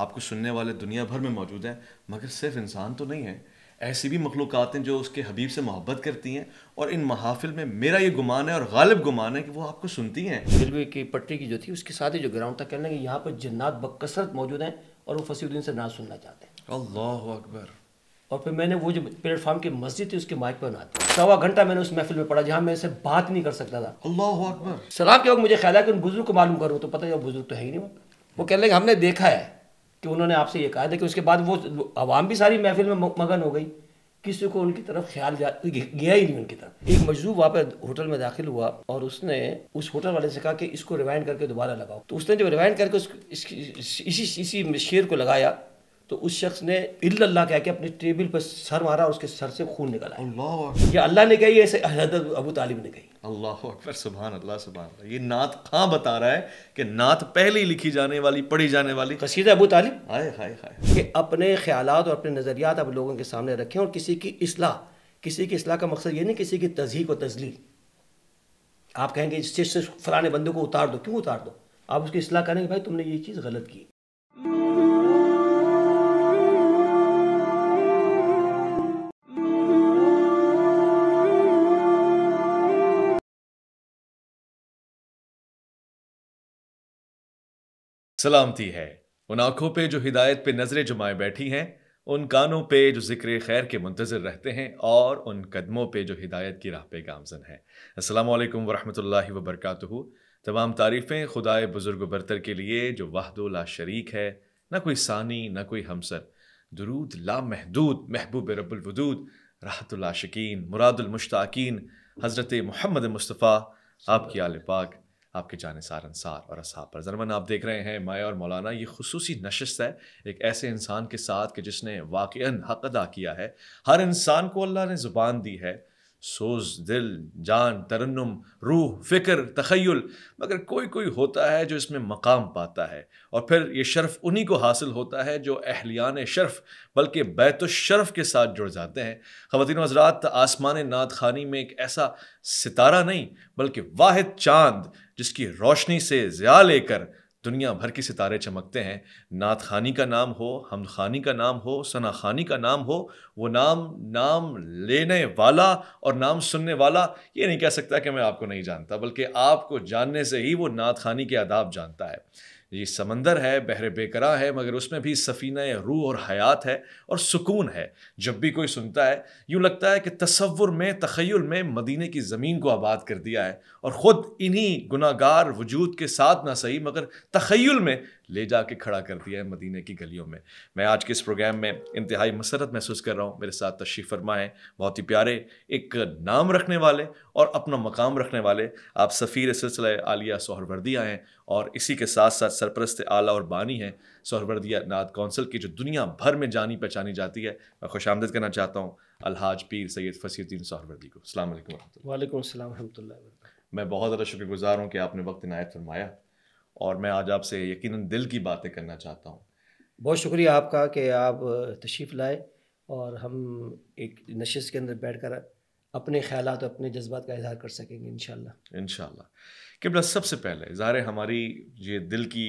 आपको सुनने वाले दुनिया भर में मौजूद हैं मगर सिर्फ इंसान तो नहीं है ऐसी भी मखलूक़ात हैं जो उसके हबीब से मोहब्बत करती हैं और इन महाफिल में मेरा ये गुमान है और गालिब गुमान है कि वो आपको सुनती हैं रेलवे की पटरी की जो थी उसके साथ ही जो ग्राउंड था कहने की यहाँ पर जन्नात बकसरत मौजूद हैं और वो फसीुद्दीन से ना सुनना चाहते हैं अल्लाह अकबर और फिर मैंने वो जो प्लेटफार्म की मस्जिद थी उसके माइक पर बना दी सवा घंटा मैंने उस महफिल में पढ़ा जहाँ मैं इसे बात नहीं कर सकता था अल्लाह अकबर सलाह के वक्त मुझे ख्याल है कि उन बुजुर्ग को मालूम करूँ तो पता है बुजुर्ग तो है ही नहीं वो कहने लगे हमने देखा है कि उन्होंने आपसे ये कहा था कि उसके बाद वो आवाम भी सारी महफिल में मगन हो गई किसी को उनकी तरफ ख्याल गया ही नहीं उनकी तरफ एक मजदूर वहाँ पर होटल में दाखिल हुआ और उसने उस होटल वाले से कहा कि इसको रिवाइंड करके दोबारा लगाओ तो उसने जब रिवाइंड करके उस इसी इसी शेर को लगाया तो उस शख्स ने इल्ला कह के अपने टेबल पर सर मारा और उसके सर से खून निकला अल्लाह ये अल्लाह ने कही ऐसे हजरत अबू तालिब ने कही अल्लाह अकबर सुबहान अल्लाह सुबहान ये नात कहाँ बता रहा है कि नात पहली लिखी जाने वाली पढ़ी जाने वाली कसीद अबू तालिब हाय हाय हाय कि अपने ख्याल और अपने नज़रियात अब लोगों के सामने रखें और किसी की असलाह किसी की असलाह का मकसद ये नहीं किसी की तजी को तजली आप कहेंगे से फलाने बंदे को उतार दो क्यों उतार दो आप उसकी असलाह करेंगे भाई तुमने ये चीज़ गलत की सलामती है उन आंखों पे जो हिदायत पे नजरें जमाए बैठी हैं उन कानों पे जो जिक्र खैर के मुंतज़र रहते हैं और उन कदमों पे जो हिदायत की राह पे गामजन है अस्सलाम वरहमल वबरक तमाम तारीफ़ें खुदाए बुज़ुर्ग बरतर के लिए जो वाहदोला शरीक है ना कोई सानी ना कोई हमसर दरूद ला महदूद महबूब रबुलवदूद राहतुल्लाशिकीन मुरादुलमुश्ताकिन हज़रत महमद मुस्तफ़ा आपकी आल पाक आपके जानसार अनसार और असहा पर जरमन आप देख रहे हैं मैं और मौलाना ये खसूसी नशस्त है एक ऐसे इंसान के साथ कि जिसने वाक़ हक अदा किया है हर इंसान को अल्लाह ने ज़ुबान दी है सोज दिल जान तरन्नम रूह फ़िक्र तखयल मगर कोई कोई होता है जो इसमें मकाम पाता है और फिर ये शर्फ़ उन्हीं को हासिल होता है जो अहलियान शर्फ़ बल्कि बैतुशरफ़ के साथ जुड़ जाते हैं ख़वान हजरात आसमान नात खानी में एक ऐसा सितारा नहीं बल्कि वाद चांद जिसकी रोशनी से ज़्या लेकर दुनिया भर के सितारे चमकते हैं नात खानी का नाम हो हमद खानी का नाम हो सना खानी का नाम हो वो नाम नाम लेने वाला और नाम सुनने वाला ये नहीं कह सकता कि मैं आपको नहीं जानता बल्कि आपको जानने से ही वो नात खानी के आदाब जानता है ये समंदर है बहर बेकरा है मगर उसमें भी सफ़ीना रूह और हयात है और सुकून है जब भी कोई सुनता है यूँ लगता है कि तस्वुर में तखयल में मदीने की ज़मीन को आबाद कर दिया है और ख़ुद इन्हीं गुनागार वजूद के साथ ना सही मगर तखयल में ले जा के खड़ा कर दिया है मदीने की गलियों में मैं आज के इस प्रोग्राम में इंतहाई मसरत महसूस कर रहा हूँ मेरे साथ तशरीफ़ फरमा है बहुत ही प्यारे एक नाम रखने वाले और अपना मकाम रखने वाले आप सफ़ीर सिलसिला आलिया सोहरवर्दी आए हैं और इसी के साथ साथ सरपरस्त आला और बानी हैं सोहरवर्दिया नाद कौंसिल की जो दुनिया भर में जानी पहचानी जाती है मैं खुश आमदद करना चाहता हूँ अलहाज पीर सैद फसीद्दीन सोहरवर्दी को अल्लाम वालेकुम वालेकुम मैं बहुत ज़्यादा शुक्रगुजार हूँ कि आपने वक्त इनायत फरमाया और मैं आज आपसे यकीन दिल की बातें करना चाहता हूँ बहुत शुक्रिया आपका कि आप तशरीफ़ लाए और हम एक नशस्त के अंदर बैठ कर अपने ख्याल और अपने जज्बात का इजहार कर सकेंगे इन इन किबला सबसे पहले इजहार हमारी ये दिल की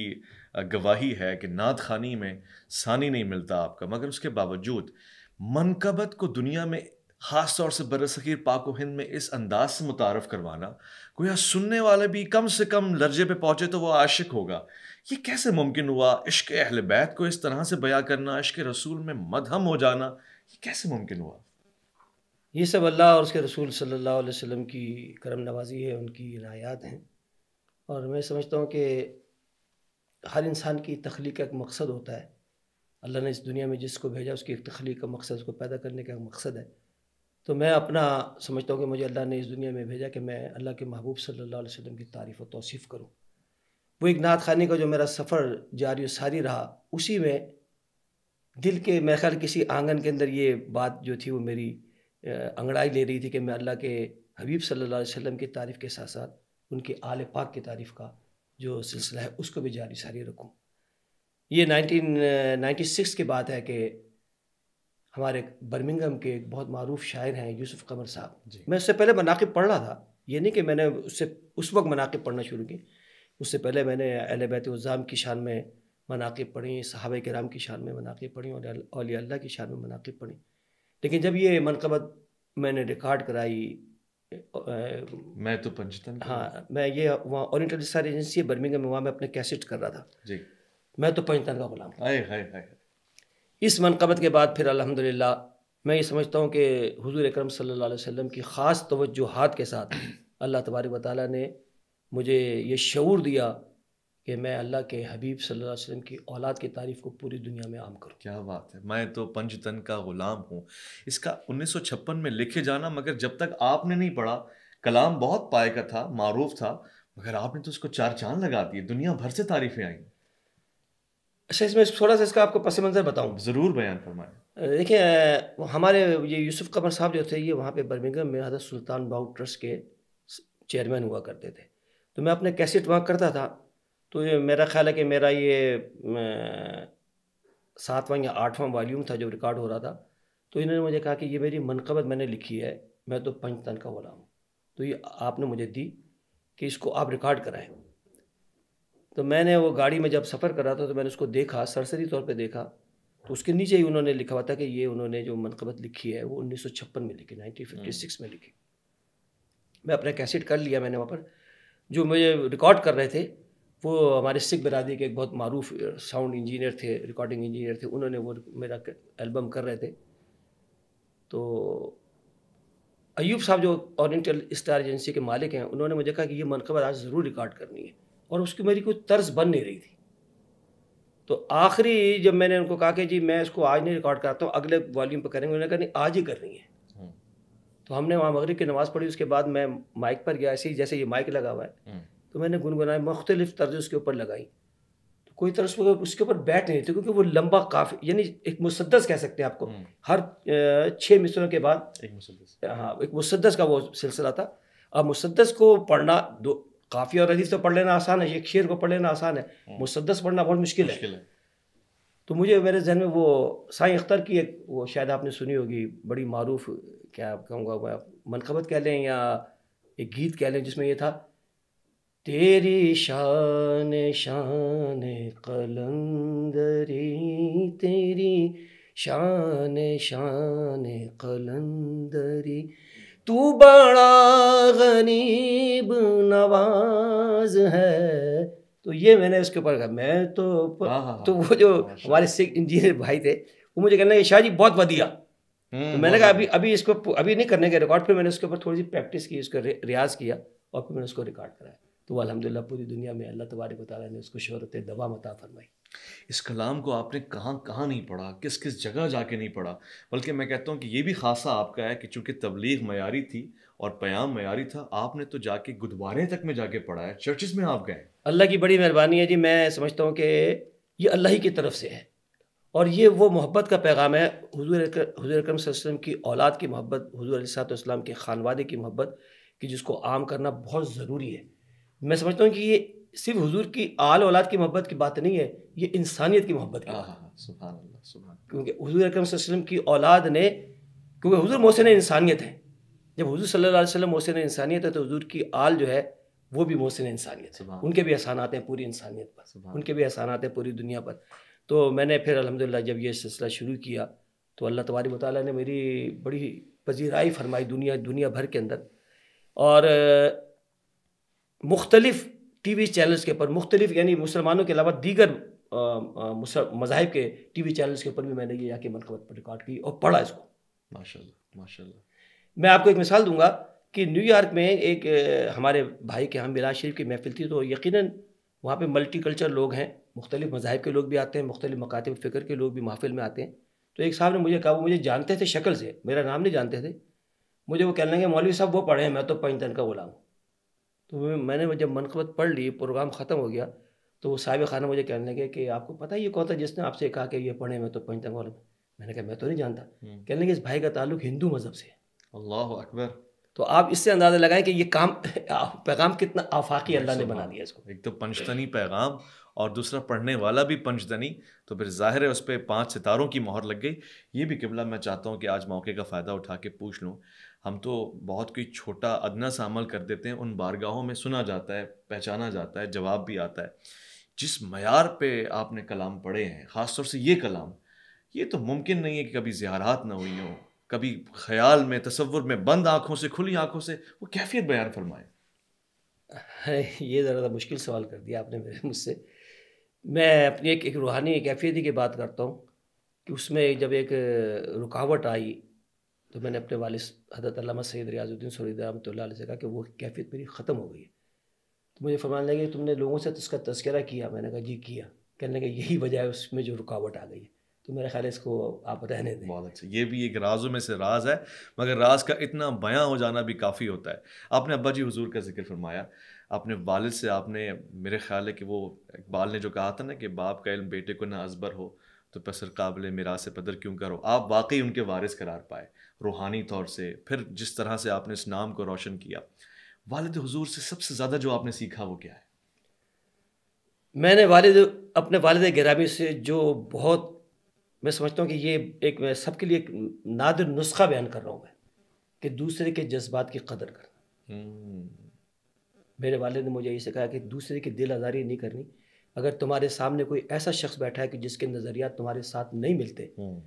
गवाही है कि नात खानी में सानी नहीं मिलता आपका मगर उसके बावजूद मनकबत को दुनिया में ख़ास तौर से बरसीर पाक हिंद में इस अंदाज से मुतारफ़ करवाना गोया सुनने वाले भी कम से कम लर्जे पे पहुँचे तो वो आशिक होगा ये कैसे मुमकिन हुआ इश्क अहल बैत को इस तरह से बयां करना इश्क रसूल में मदहम हो जाना ये कैसे मुमकिन हुआ ये सब अल्लाह और उसके रसूल सल्लल्लाहु अलैहि वसल्लम की करम नवाजी है उनकी रायात हैं और मैं समझता हूँ कि हर इंसान की तख्लीक का एक मकसद होता है अल्लाह ने इस दुनिया में जिसको भेजा उसकी एक तख्लीक का मकसद उसको पैदा करने का मकसद है तो मैं अपना समझता हूँ कि मुझे अल्लाह ने इस दुनिया में भेजा कि मैं अल्लाह के महबूब सल्ला वसम की तारीफ़ व तोसीफ़ करूँ वो एक नात खानी का जो मेरा सफ़र जारी सारी रहा उसी में दिल के मेरे ख्याल किसी आंगन के अंदर ये बात जो थी वो मेरी अंगड़ाई ले रही थी कि मैं अल्लाह के हबीब सल्ला वसम की तारीफ़ के साथ साथ उनके आल पाक की तारीफ़ का जो सिलसिला है उसको भी जारी सारी रखूँ ये नाइनटीन नाइन्टी सिक्स की बात है कि हमारे बर्मिंगम के एक बहुत मरूफ शायर हैं यूसुफ कमर साहब मैं उससे पहले मनाकब पढ़ रहा था ये नहीं कि मैंने उससे उस वक्त मनाकब पढ़ना शुरू की उससे पहले मैंने अहल बैत उज़ाम की शान में मनाकब पढ़ी साहब कराम की शान में मनाकब पढ़ी और अल्लाह की शान में मनाकब पढ़ी लेकिन जब ये मनकबत मैंने रिकॉर्ड कराई मैं तो पंचतन हाँ मैं ये वहाँ और रिसर्च एजेंसी बर्मिंगम में वहाँ मैं अपने कैसेट कर रहा था जी मैं तो पंचतन का गुलाम हाय हाय हाय इस मनकबत के बाद फिर अल्हम्दुलिल्लाह मैं ये समझता हूँ कि हुजूर अकरम सल्लल्लाहु अलैहि वसल्लम की ख़ास तवज्जोहात के साथ अल्लाह तबारक व ताली ने मुझे ये शूर दिया कि मैं अल्लाह के हबीब सल्लल्लाहु अलैहि वसल्लम की औलाद की तारीफ़ को पूरी दुनिया में आम करूँ क्या बात है मैं तो पंचतन का ग़ुलाम हूँ इसका उन्नीस में लिखे जाना मगर जब तक आपने नहीं पढ़ा कलाम बहुत पाए का था मरूफ था मगर आपने तो उसको चार चांद लगा दिए दुनिया भर से तारीफ़ें आई अच्छा इसमें थोड़ा सा इसका आपको पस मंज़र बताऊँ ज़रूर बयान फरमाएँ देखिए हमारे ये यूसुफ कमर साहब जो थे ये वहाँ पे बर्मिंगम में हजरत सुल्तान बाउ ट्रस्ट के चेयरमैन हुआ करते थे तो मैं अपने कैसेट वहाँ करता था तो ये मेरा ख्याल है कि मेरा ये सातवां या आठवां वॉल्यूम था जो रिकॉर्ड हो रहा था तो इन्होंने मुझे कहा कि ये मेरी मनकबत मैंने लिखी है मैं तो पंच तन का गुलाम हूँ तो ये आपने मुझे दी कि इसको आप रिकॉर्ड कराएँ तो मैंने वो गाड़ी में जब सफ़र कर रहा था तो मैंने उसको देखा सरसरी तौर पे देखा तो उसके नीचे ही उन्होंने लिखा हुआ था कि ये उन्होंने जो मनकबत लिखी है वो उन्नीस में लिखी नाइनटीन में लिखी मैं अपना कैसेट कर लिया मैंने वहाँ पर जो मुझे रिकॉर्ड कर रहे थे वो हमारे सिख बरादरी के एक बहुत मरूफ साउंड इंजीनियर थे रिकॉर्डिंग इंजीनियर थे उन्होंने वो मेरा एल्बम कर रहे थे तो अयूब साहब जो ओरिएंटल स्टार एजेंसी के मालिक हैं उन्होंने मुझे कहा कि ये मनकबत आज ज़रूर रिकॉर्ड करनी है और उसकी मेरी कोई तर्ज बन नहीं रही थी तो आखिरी जब मैंने उनको कहा कि जी मैं इसको आज नहीं रिकॉर्ड कराता हूँ अगले वॉल्यूम पर करेंगे उन्होंने कहा नहीं आज ही करनी है हम्म। तो हमने वहाँ मगरब की नमाज़ पढ़ी उसके बाद मैं माइक पर गया ऐसे ही जैसे ये माइक लगा हुआ है हम्म। तो मैंने गुनगुनाए मुख्तलिफ तर्ज उसके ऊपर लगाई तो कोई तरह से उसके ऊपर बैठ नहीं थी क्योंकि वो लंबा काफ़ी यानी एक मुसदस कह सकते हैं आपको हम्म। हर छः मिसरों के बाद एक मुसदस हाँ एक मुसदस का वो सिलसिला था अब मुसदस को पढ़ना दो काफ़ी और हदीस तो पढ़ लेना आसान है ये शेर को पढ़ लेना आसान है हम्म। मुसदस पढ़ना बहुत मुश्किल है।, है तो मुझे मेरे जहन में वो साई अख्तर की एक वो शायद आपने सुनी होगी बड़ी मरूफ क्या कहूँगा मनखबत मनकबत कह लें या एक गीत कह लें जिसमें ये था तेरी शान शान कलंदरी तेरी शान शान कलंदरी तू बड़ा गरीब नवाज है तो ये मैंने उसके ऊपर कहा मैं तो हाँ, हाँ, तो हाँ। वो जो हमारे सिख इंजीनियर भाई थे वो मुझे कहना शाह जी बहुत बढ़िया हम्म, तो मैंने कहा अभी अभी इसको अभी नहीं करने के रिकॉर्ड फिर मैंने उसके ऊपर थोड़ी सी प्रैक्टिस की उसका रियाज किया और फिर मैंने उसको रिकॉर्ड कराया तो अलहमदिल्ला पूरी दुनिया में अल्लाह तबारक ताली ने उसको शहरत दवा मता फरमाई इस कलाम को आपने कहाँ कहाँ नहीं पढ़ा किस किस जगह जाके नहीं पढ़ा बल्कि मैं कहता हूँ कि ये भी खासा आपका है कि चूँकि तबलीग मयारी थी और प्याम मयारी था आपने तो जाके गुरुद्वारे तक में जाके पढ़ा है चर्चेस में आप गए अल्लाह की बड़ी मेहरबानी है जी मैं समझता हूँ कि ये अल्लाह ही की तरफ से है और ये वो मोहब्बत का पैगाम है हजूर हजूर अक्रम की औलाद की मोहब्बत हजूर सात के खानवादे की मोहब्बत कि जिसको आम करना बहुत ज़रूरी है मैं समझता हूँ कि ये सिर्फ हुजूर की आल औलाद की मोहब्बत की बात नहीं है ये इंसानियत की मोहब्बत है हाँ, हाँ, हाँ, क्योंकि हजूर अकरम की औलाद ने क्योंकि हजूर मोहसिन इंसानियत है जब हजूर सल्लल्लाहु अलैहि मोहसिन इंसानियत है तो हजूर की आल जो है वो भी मोहसिन इंसानियत उनके भी एहसान आते हैं पूरी इंसानियत पर उनके भी एहसान आते हैं पूरी दुनिया पर तो मैंने फिर अलहमदिल्ला जब यह सिलसिला शुरू किया तो अल्लाह तबारी वाली ने मेरी बड़ी पजीराई फरमाई दुनिया दुनिया भर के अंदर और मुख्तलिफ टी वी चैनल्स के ऊपर मुख्तलिफ यानी मुसलमानों के अलावा दीगर मज़ाहब के टी वी चैनल्स के ऊपर भी मैंने ये जाके मनकबत पर रिकॉर्ड की और पढ़ा इसको माशा माशा मैं आपको एक मिसाल दूंगा कि न्यूयॉर्क में एक हमारे भाई के हम मिराज शरीफ की महफिल थी तो यकीन वहाँ पर मल्टी कल्चर लोग हैं मुख्तलिफ मज़ाहब के लोग भी आते हैं मुख्तलिफ मकातब फ़िक्र के लोग भी महफिल में आते हैं तो एक साहब ने मुझे कहा वो मुझे जानते थे शक्ल से मेरा नाम नहीं जानते थे मुझे वो कहने लगे मौलवी साहब वो पढ़े हैं मैं तो पंजतन का बोला हूँ तो मैंने जब मनकबत पढ़ ली प्रोग्राम ख़त्म हो गया तो वो साहिब खाना मुझे कहने लगे कि आपको पता है ये कौन था जिसने आपसे कहा कि ये पढ़े मैं तो पंचतंग वाले मैंने कहा मैं तो नहीं जानता हम्म। कहने लगे इस भाई का ताल्लुक हिंदू मज़हब से अल्लाह अकबर तो आप इससे अंदाज़ा लगाएं कि ये काम पैगाम कितना आफाकी अल्लाह ने बना हाँ। दिया इसको एक तो पंचतनी पैगाम और दूसरा पढ़ने वाला भी पंचदनी तो फिर जाहिर है उस पर पाँच सितारों की मोहर लग गई ये भी किबला मैं चाहता हूँ कि आज मौके का फ़ायदा उठा के पूछ लूँ हम तो बहुत कोई छोटा अदना सामल कर देते हैं उन बारगाहों में सुना जाता है पहचाना जाता है जवाब भी आता है जिस मैार पे आपने कलाम पढ़े हैं ख़ास तौर से ये कलाम ये तो मुमकिन नहीं है कि कभी ज्यारात ना हुई हो कभी ख्याल में तस्वुर में बंद आँखों से खुली आँखों से वो कैफियत बयान फरमाएँ ये ज़रा मुश्किल सवाल कर दिया आपने मेरे मुझसे मैं अपनी एक, एक रूहानी ही की बात करता हूँ कि उसमें जब एक रुकावट आई तो मैंने अपने वालिद हजरत सैद रियाजुद्दीन सरीद रमतल तो से कहा कि वो कैफियत मेरी ख़त्म हो गई है तो मुझे फरमाने लगे तुमने लोगों से उसका तस्करा किया मैंने कहा जी किया कहने का यही वजह है उसमें जो रुकावट आ गई है तो मेरा ख्याल है इसको आप रहने दें बहुत अच्छा ये भी एक राजों में से राज है मगर राज का इतना बयां हो जाना भी काफ़ी होता है आपने अब्बा जी हजूर का जिक्र फरमाया अपने वालिद से आपने मेरे ख्याल है कि वो इकबाल ने जो कहा था ना कि बाप का इल्म बेटे को ना असबर हो तो पसर काबिल मरा से पदर क्यों करो आप वाकई उनके वारिस करार पाए रूहानी तौर से फिर जिस तरह से आपने इस नाम को रोशन किया वालद हजूर से सबसे ज़्यादा जो आपने सीखा वो क्या है मैंने वालद अपने वालद गिरामी से जो बहुत मैं समझता हूँ कि ये एक मैं सबके लिए एक नादिर नुस्खा बयान कर रहा हूँ मैं कि दूसरे के जज्बात की कदर करना हम्म। मेरे वालद ने मुझे ये सिखाया कि दूसरे की दिल आज़ारी नहीं करनी अगर तुम्हारे सामने कोई ऐसा शख्स बैठा है कि जिसके नज़रिया तुम्हारे साथ नहीं मिलते हम्म।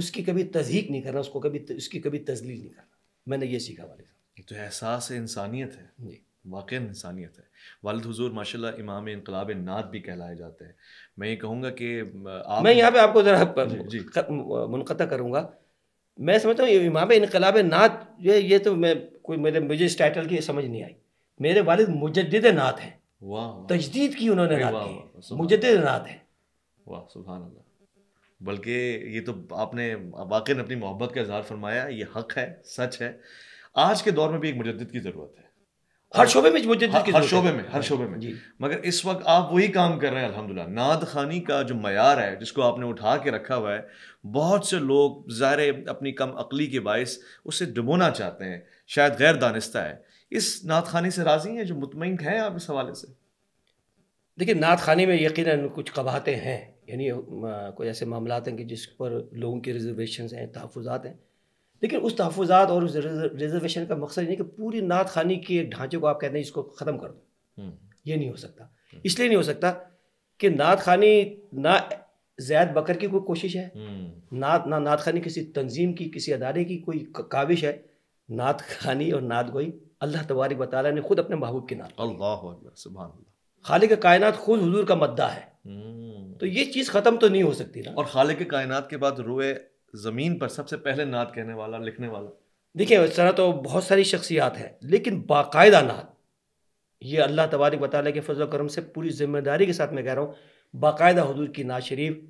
उसकी कभी तजहीक नहीं करना उसको कभी उसकी कभी तजलील नहीं करना मैंने ये सीखा वाले तो एहसास इंसानियत है जी वाक़ इंसानियत है वालद हजूर माशा इमाम इनकलाब नात भी कहलाए जाते हैं मैं ये कहूँगा कि आप मैं यहाँ पे आपको ज़रा मुनक़ करूँगा मैं समझता हूँ इमाम इनकलाब नात ये ये तो मैं कोई मेरे मुझे इस टाइटल की समझ नहीं आई मेरे वालिद मुजद नात हैं तजदीद की उन्होंने रात रात है वाह सुबह बल्कि ये तो आपने वाक़ अपनी मोहब्बत का इजहार फरमाया ये हक है सच है आज के दौर में भी एक मुजद की ज़रूरत है हर शोबे में मुजद की हर शोबे में हर हाँ, शोबे में मगर इस वक्त आप वही काम कर रहे हैं अल्हम्दुलिल्लाह नाद खानी का जो मैार है जिसको आपने उठा के रखा हुआ है बहुत से लोग ज़ाहिर अपनी कम अकली के बायस उससे डुबोना चाहते हैं शायद गैर दानिस्ता है इस नात खानी से राज़ी हैं जो मुतमिन हैं आप इस हवाले से देखिए नात खानी में यकीन कुछ कबाहतें हैं यानी कोई ऐसे मामला हैं कि जिस पर लोगों की रिजर्वेशन हैं तहफ़ात हैं लेकिन उस तहफ़ात और उस रिजर्वेशन का मकसद ये कि पूरी नात खानी के एक ढांचे को आप कहते हैं इसको ख़त्म कर दो हम्म। ये नहीं हो सकता हम्म। इसलिए नहीं हो सकता कि नात खानी ना जैद बकर की कोई कोशिश है हम्म। ना ना नात खानी किसी तंजीम की किसी अदारे की कोई काविश है नात खानी और नात गोई अल्लाह तबारक वाली ने खुद अपने महबूब के नाम अल्लाह सुबह खालिक कायनात खुद हजूर का मद्दा है हम्म। तो ये चीज़ ख़त्म तो नहीं हो सकती ना और के कायनात के बाद रोए ज़मीन पर सबसे पहले नात कहने वाला लिखने वाला देखिए इस तरह तो बहुत सारी शख्सियात है लेकिन बाकायदा नात ये अल्लाह तबारक वाली के फजल करम से पूरी जिम्मेदारी के साथ मैं कह रहा हूँ बाकायदा हजूर की नात शरीफ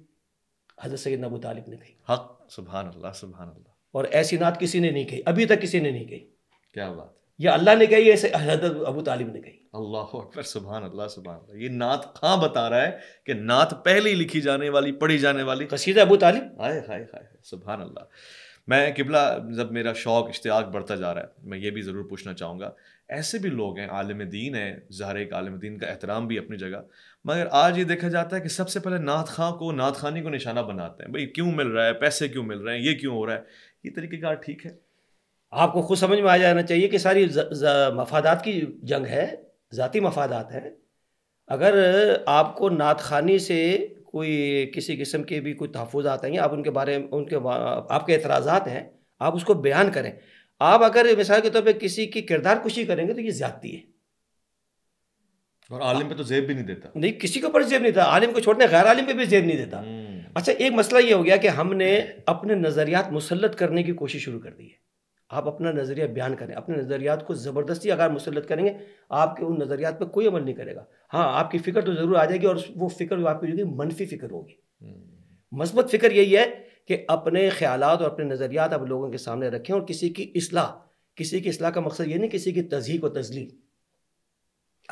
हजरत सैद नबू तालिब ने कही हक सुबह सुबह और ऐसी नात किसी ने नहीं कही अभी तक किसी ने नहीं कही क्या बात ये अल्लाह ने कही ऐसे हजरत अबू तालिब ने कही अल्लाह अकबर सुबह अल्लाह सुबह ये नात खां बता रहा है कि नात पहली लिखी जाने वाली पढ़ी जाने वाली कसीदा अबू तालिब हाय हाय हाय सुबहान अल्लाह मैं किबला जब मेरा शौक़ इश्तियाक बढ़ता जा रहा है मैं ये भी ज़रूर पूछना चाहूँगा ऐसे भी लोग हैं आलम दीन हैं जहर एक आलम दीन का एहतराम भी अपनी जगह मगर आज ये देखा जाता है कि सबसे पहले नात खां को नात खानी को निशाना बनाते हैं भाई क्यों मिल रहा है पैसे क्यों मिल रहे हैं ये क्यों हो रहा है ये तरीक़ेकार ठीक है आपको खुद समझ में आ जाना चाहिए कि सारी मफादात की जंग है ज़ाती मफादात हैं अगर आपको नात खानी से कोई किसी किस्म के भी कोई तहफ़ात हैं आप उनके बारे में उनके आपके एतराज़ात हैं आप उसको बयान करें आप अगर मिसाल के तौर पर किसी की किरदार कुशी करेंगे तो ये ज़्यादती है और आलिम पे तो जेब भी नहीं देता नहीं किसी के ऊपर जेब नहीं देता आलिम को छोड़ने गैर आलिम पे भी जेब नहीं देता हम्म। अच्छा एक मसला ये हो गया कि हमने अपने नज़रियात मुसलत करने की कोशिश शुरू कर दी है आप अपना नज़रिया बयान करें अपने नज़रियात को ज़बरदस्ती अगर मुसलत करेंगे आपके उन नज़रियात पर कोई अमल नहीं करेगा हाँ आपकी फ़िक्र तो ज़रूर आ जाएगी और वो फ़िक्र आपकी जो मनफी फ़िक्र होगी हम्म। मस्बत फ़िक्र यही है कि अपने ख्याल और अपने नज़रियात आप लोगों के सामने रखें और किसी की असलाह किसी की असलाह का मकसद ये नहीं किसी की तजीक व तजली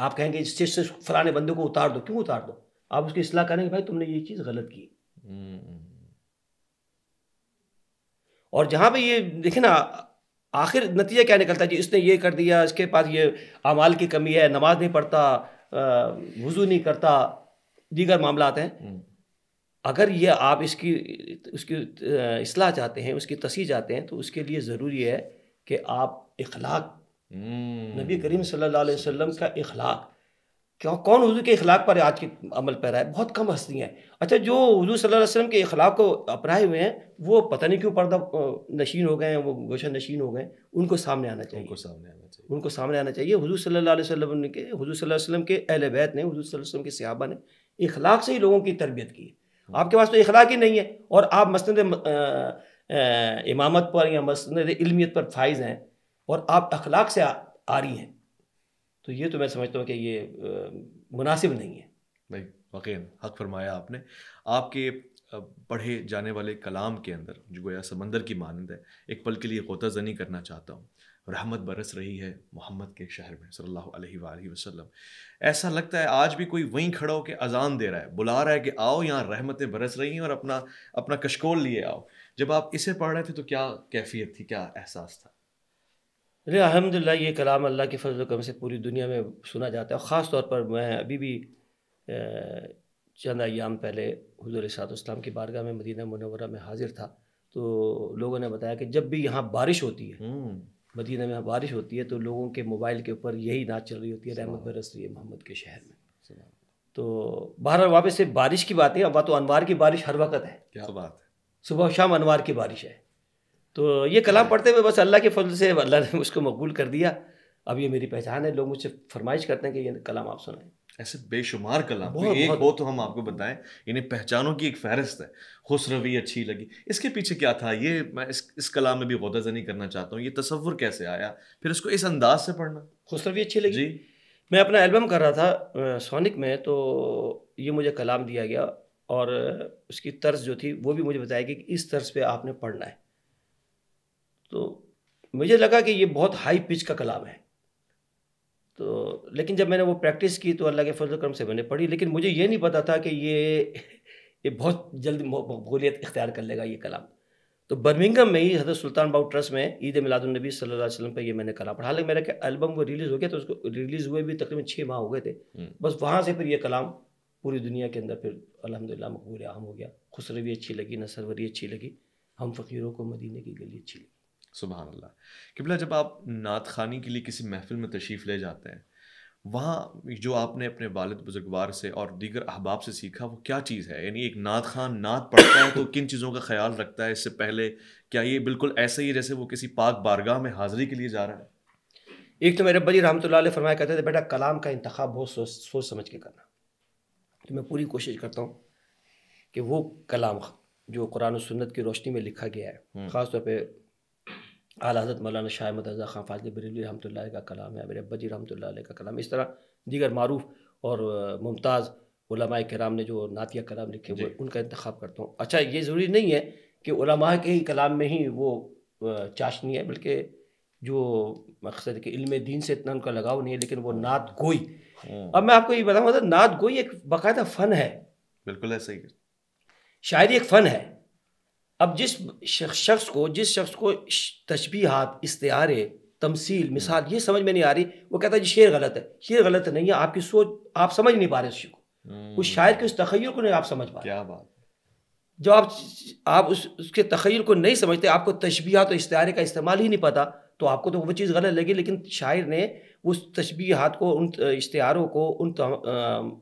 आप कहेंगे से फलाने बंदे को उतार दो क्यों उतार दो आप उसकी असलाह करेंगे भाई तुमने ये चीज़ गलत की हम्म। और जहाँ पे ये देखे ना आखिर नतीजा क्या निकलता है जी इसने ये कर दिया इसके पास ये अमाल की कमी है नमाज नहीं पढ़ता वज़ू नहीं करता दीगर मामला हैं हम्म। अगर ये आप इसकी उसकी असलाह चाहते हैं उसकी तसी चाहते हैं तो उसके लिए ज़रूरी है कि आप इखलाक हम्म। नबी करीम सल्लल्लाहु अलैहि वसल्लम का इखलाक क्यों हाँ, कौन हजू के अखलाक पर आज के अमल पैरा है बहुत कम हस्तियाँ हैं अच्छा जो हजू सल अलैहि के अखलाक को अपनाए हुए हैं वो पता नहीं क्यों पर्दा नशीन हो गए हैं वो गोशा नशीन हो गए हैं उनको सामने आना चाहिए उनको सामने आना चाहिए उनको सामने आना चाहिए हजू सल्ला वसलम के हजू सल वसलम के अहल बैत ने हजू वसलम के सियाबा ने इखलाक से ही लोगों की तरबियत की है हाँ। आपके पास तो इखलाक ही नहीं है और आप मसंद इमामत पर या मसंद इलमियत पर फाइज हैं और आप अखलाक से आ रही हैं तो ये तो मैं समझता हूँ कि ये मुनासिब नहीं है भाई वकीन हक फरमाया आपने आपके पढ़े जाने वाले कलाम के अंदर जो गोया समंदर की मानंद है एक पल के लिए कोता जनी करना चाहता हूँ रहमत बरस रही है मोहम्मद के शहर में सल्लल्लाहु अलैहि वसल्लम ऐसा लगता है आज भी कोई वहीं खड़ा हो के अजान दे रहा है बुला रहा है कि आओ यहाँ रहमतें बरस रही हैं और अपना अपना कशकोल लिए आओ जब आप इसे पढ़ रहे थे तो क्या कैफियत थी क्या एहसास था अरे अलहमदिल्ला ये कलाम अल्लाह के फजल कम से पूरी दुनिया में सुना जाता है और ख़ास तौर पर मैं अभी भी चंद अयाम पहले हजूर सातम की बारगाह में मदीना मनवरा में हाजिर था तो लोगों ने बताया कि जब भी यहाँ बारिश होती है हम्म। मदीना में यहाँ बारिश होती है तो लोगों के मोबाइल के ऊपर यही नाच चल रही होती है रहमत बरस रही मोहम्मद के शहर में तो बहर वापस से बारिश की बात है अब तो अनवार की बारिश हर वक्त है क्या बात है सुबह शाम अनवार की बारिश है तो ये कलाम पढ़ते हुए बस अल्लाह के फजल से अल्लाह ने उसको मकबूल कर दिया अब ये मेरी पहचान है लोग मुझसे फरमाइश करते हैं कि ये कलाम आप सुनाएं ऐसे बेशुमार कलाम बहुत, एक बहुत, वो तो हम आपको बताएं इन्हें पहचानों की एक फहरिस्त है रवि अच्छी लगी इसके पीछे क्या था ये मैं इस इस कलाम में भी गौदा जनी करना चाहता हूँ ये तस्वुर कैसे आया फिर इसको इस अंदाज से पढ़ना रवि अच्छी लगी जी मैं अपना एल्बम कर रहा था सोनिक में तो ये मुझे कलाम दिया गया और उसकी तर्ज जो थी वो भी मुझे बताया गया कि इस तर्ज पर आपने पढ़ना है तो मुझे लगा कि ये बहुत हाई पिच का कलाम है तो लेकिन जब मैंने वो प्रैक्टिस की तो अल्लाह के फजल करम से मैंने पढ़ी लेकिन मुझे ये नहीं पता था कि ये ये बहुत जल्द मकबूलियत इख्तियार कर लेगा ये कलाम तो बर्मिंगम में ही हजरत सुल्तान बाबू ट्रस्ट में ईद मिलादुलनबी सल्लल्लाहु अलैहि वसल्लम पे ये मैंने कलाम पढ़ा लेकिन मेरा क्या एल्बम वो रिलीज़ हो गया तो उसको रिलीज़ हुए भी तकरीबन छः माह हो गए थे हम्म। बस वहाँ से फिर ये कलाम पूरी दुनिया के अंदर फिर अलहमदिल्ला मकबूल आम हो गया खुसरवी अच्छी लगी नसरवरी अच्छी लगी हम फ़कीरों को मदीने की गली अच्छी लगी सुबह अल्लाह किबला जब आप नात खानी के लिए किसी महफिल में तशरीफ़ ले जाते हैं वहाँ जो आपने अपने वालद बुजुर्गवार से और दीगर अहबाब से सीखा वो क्या चीज़ है यानी एक नात खान नात पढ़ता है तो किन चीज़ों का ख्याल रखता है इससे पहले क्या ये बिल्कुल ऐसा ही है जैसे वो किसी पाक बारगाह में हाज़िरी के लिए जा रहा है एक तो मेरे बजी रहमत फरमाया करते थे बेटा कलाम का इंतखा बहुत सोच सोच समझ के करना तो मैं पूरी कोशिश करता हूँ कि वो कलाम जो कुरान सुन्नत की रोशनी में लिखा गया है हम्म। ख़ासतौर पर आला हजरत मौलाना शाह मदरजा खान फाजिल बरेली रहमतुल्लाह का कलाम है मेरे अब्बा जी का कलाम इस तरह दीगर मरूफ और मुमताज़ उलमा कराम ने जो नातिया कलाम लिखे हुए उनका इंतखब करता हूँ अच्छा ये ज़रूरी नहीं है कि उलमा के ही कलाम में ही वो चाशनी है बल्कि जो मकसद कि इल्म दीन से इतना उनका लगाव नहीं है लेकिन वो नात गोई हाँ। अब मैं आपको ये बताऊँ मतलब नात गोई एक बाकायदा फ़न है बिल्कुल ऐसा ही शायरी एक फ़न है अब जिस शख्स को जिस शख्स को तशबीहात इस्तारे तमसील मिसाल ये समझ में नहीं आ रही वो कहता है जी शेर गलत है शेर गलत नहीं है आपकी सोच आप समझ नहीं पा रहे उस को हम्म। उस शायर के उस तखैर को नहीं आप समझ पा रहे क्या बात जब आप आप उस उसके तखैर को नहीं समझते आपको तशबीहात और इस्तारे का इस्तेमाल ही नहीं पता तो आपको तो वो चीज़ गलत लगी लेकिन शायर ने उस तशबीहात को उन इश्तारों को उन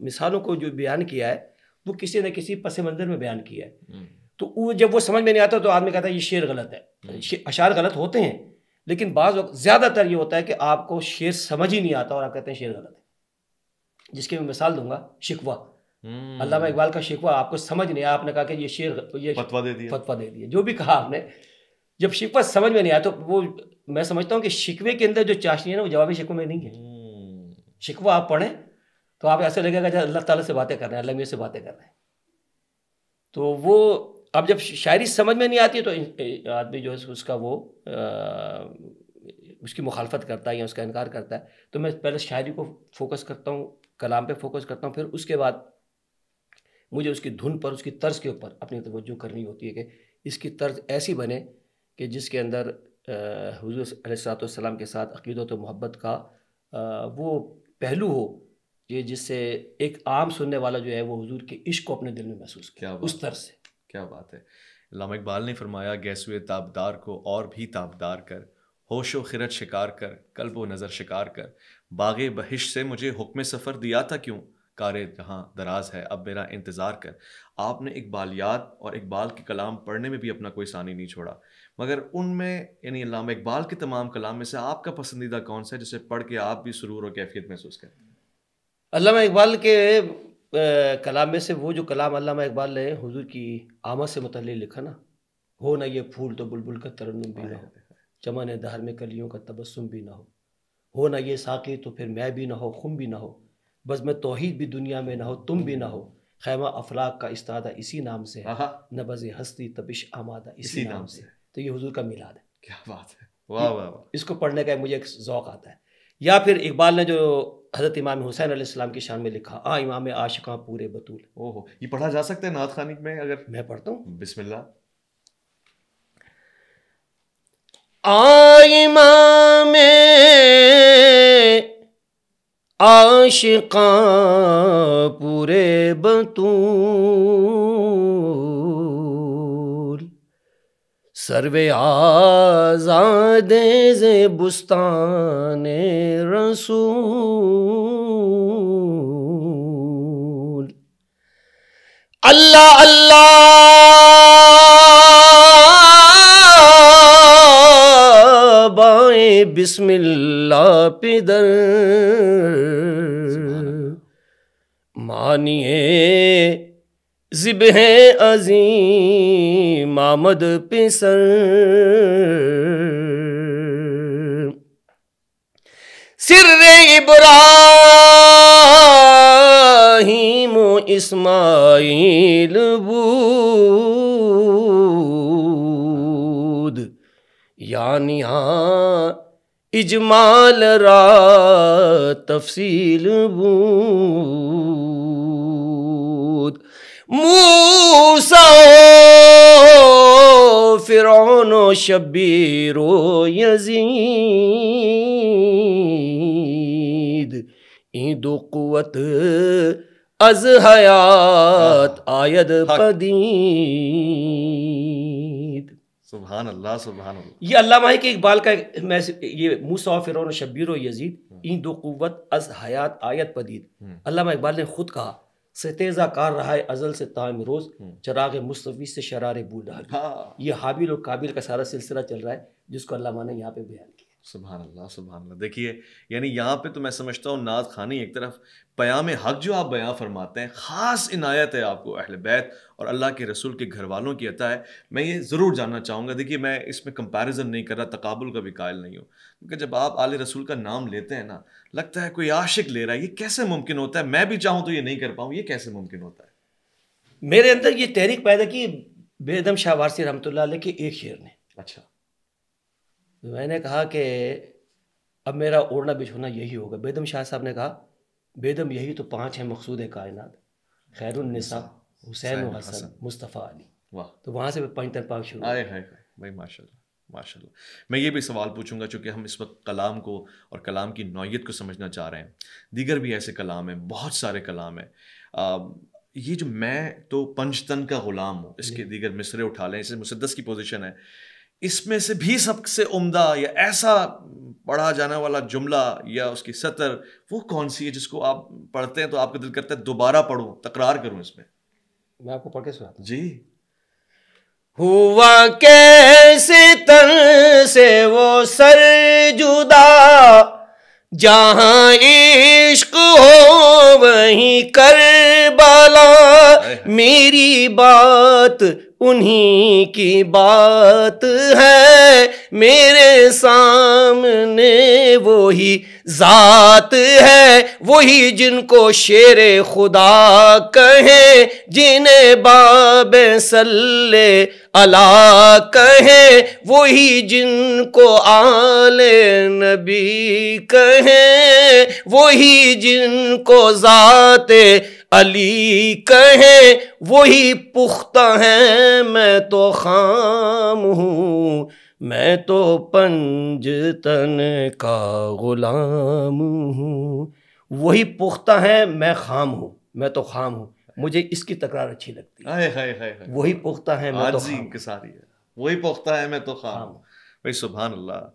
मिसालों को जो बयान किया है वो किसी न किसी पस मंज़र में बयान किया है हम्म। तो जब वो समझ में नहीं आता तो आदमी कहता है ये शेर गलत है हम्म। अशार गलत होते हैं लेकिन बाज़ ज़्यादातर ये होता है कि आपको शेर समझ ही नहीं आता और आप कहते हैं शेर गलत है जिसके मैं मिसाल दूंगा शिकवा हम्म। अल्लाह इकबाल का शिकवा आपको समझ नहीं आया आपने कहा कि ये शेर ये फतवा दे दिया फतवा दे दिया जो भी कहा आपने जब शिकवा समझ में नहीं आया तो वो मैं समझता हूँ कि शिकवे के अंदर जो चाशनी है ना वो जवाबी शिकवे में नहीं है हम्म। शिकवा आप पढ़ें तो आप ऐसे लगेगा जब अल्लाह ताला से बातें कर रहे हैं अल्लाह से बातें कर रहे हैं तो वो अब जब शायरी समझ में नहीं आती तो आदमी जो है उसका वो आ, उसकी मुखालफत करता है या उसका इनकार करता है तो मैं पहले शायरी को फोकस करता हूँ कलाम पे फोकस करता हूँ फिर उसके बाद मुझे उसकी धुन पर उसकी तर्ज के ऊपर अपनी तवज्जो करनी होती है कि इसकी तर्ज ऐसी बने कि जिसके अंदर हजूर सलाम के साथ अकीदत तो मोहब्बत का आ, वो पहलू हो ये जिससे एक आम सुनने वाला जो है वो हजूर के इश्क को अपने दिल में महसूस किया उस तर्ज से क्या बात है लामा इकबाल ने फरमाया गैसुए ताबदार को और भी ताबदार कर होशो खिरत शिकार कर कल्ब व नज़र शिकार कर बागे बहिश से मुझे हुक्म सफ़र दिया था क्यों कार जहाँ दराज है अब मेरा इंतज़ार कर आपने इकबालियात और इकबाल के कलाम पढ़ने में भी अपना कोई सानी नहीं छोड़ा मगर उनमें यानी अलामा इकबाल के तमाम कलाम में से आपका पसंदीदा कौन सा है जिसे पढ़ के आप भी सुरूर और कैफियत महसूस करें अलामा इकबाल के कलाम में से वो जो कलाम अल्लामा इकबाल ने हुजूर की आमद से मुतल लिखा ना हो ना ये फूल तो बुलबुल का तरन्नुम भी ना हो चमन दहर में कलियों का तबस्सुम भी ना हो हो ना ये साकी तो फिर मैं भी ना हो खुम भी ना हो बस मैं तोहहीद भी दुनिया में ना हो तुम भी ना हो खैमा अफलाक का इस्तादा इसी नाम से है नबज हस्ती तबिश आमादा इसी, इसी नाम, नाम से तो ये हुजूर का मिलाद है क्या बात है वाह वाह इसको पढ़ने का मुझे एक ज़ौक़ आता है या फिर इकबाल ने जो हज़रत इमाम हुसैन आसमाम की शान में लिखा आ इमाम आशिका पूरे बतूल ओहो ये पढ़ा जा सकता है नात खानी में अगर मैं पढ़ता हूँ बिस्मिल्ला आ इमाम आशिका पूरे बतूल सर्वे आजादे जे बुस्तान रसूल अल्लाह अल्लाह बाए बिस्मिल्ला पिदर मानिए जिब है अजीम आमद पिसर सिर इब्राहीम इस्माइल बूद यानी हाँ, इजमाल रा तफसील बूद मूसा फिर शबीरो यजीद ईदो कुत अज हयात आयद पदीद सुबहान हम्म। अल्लाह सुबहान ये अल्लाह के इकबाल का मैं ये मूसा फिर शबीर यजीद ईदो कुत अज हयात आयद पदीद अल्लाह इकबाल ने खुद कहा सतेजा कार रहा है अजल से ताम रोज हम्म। चराग मुस्तफ़ी से शरार बूढ़ा हाँ। ये हाबिल और काबिल का सारा सिलसिला चल रहा है जिसको अल्लाह ने यहाँ पे बयान सुबहान अल्लाह सुबहान अल्लाह देखिए यानी यहाँ पे तो मैं समझता हूँ नाज खानी एक तरफ पयाम हक जो आप बयां फरमाते हैं ख़ास इनायत है आपको अहल बैत और अल्लाह के रसूल के घर वालों की अता है मैं ये ज़रूर जानना चाहूँगा देखिए मैं इसमें कंपैरिजन नहीं कर रहा तकबुल का भी कायल नहीं हूँ क्योंकि जब आप आल रसूल का नाम लेते हैं ना लगता है कोई आशिक ले रहा है ये कैसे मुमकिन होता है मैं भी चाहूँ तो ये नहीं कर पाऊँ ये कैसे मुमकिन होता है मेरे अंदर ये तहरीक पैदा की बेदम शाह वारसी रहमत के एक शेर ने अच्छा तो मैंने कहा कि अब मेरा ओढ़ना बिछोना यही होगा बेदम शाह साहब ने कहा बेदम यही तो पाँच हैं मकसूद कायनात खैरनिसा हुसैन हसन मुस्तफ़ा अली वाह तो वहाँ से पंचतन पाक शुरू आए हाय भाई माशा माशा मैं ये भी सवाल पूछूंगा चूँकि हम इस वक्त कलाम को और कलाम की नौीयत को समझना चाह रहे हैं दीगर भी ऐसे कलाम हैं बहुत सारे कलाम हैं ये जो मैं तो पंचतन का ग़ुलाम हूँ इसके दीगर मिसरे उठा लें इसे मुसदस की पोजिशन है इसमें से भी सबसे उम्दा या ऐसा पढ़ा जाने वाला जुमला या उसकी सतर वो कौन सी है जिसको आप पढ़ते हैं तो आपका दिल करता है दोबारा पढ़ूँ तकरार करूं इसमें मैं आपको पढ़ के सुना जी हुआ कैसे तन से वो सर जुदा जहाँ इश्क हो वहीं कर बाला मेरी बात उन्हीं की बात है मेरे सामने वही ज़ात है वही जिनको शेर खुदा कहे जिन्हें बाब सल्ले अला कहे वही जिनको आल नबी कहे वही जिनको ज़ाते अली कहे वही पुख्ता है मैं तो खाम हूँ मैं तो पंजतन का गुलाम हूँ वही पुख्ता है मैं खाम हूँ मैं तो खाम हूँ मुझे इसकी तकरार अच्छी लगती है हाय हाय हाय वही पुख्ता है मैं तो खाम के सारी है वही पुख्ता है मैं तो खाम हाँ। भाई सुबह अल्लाह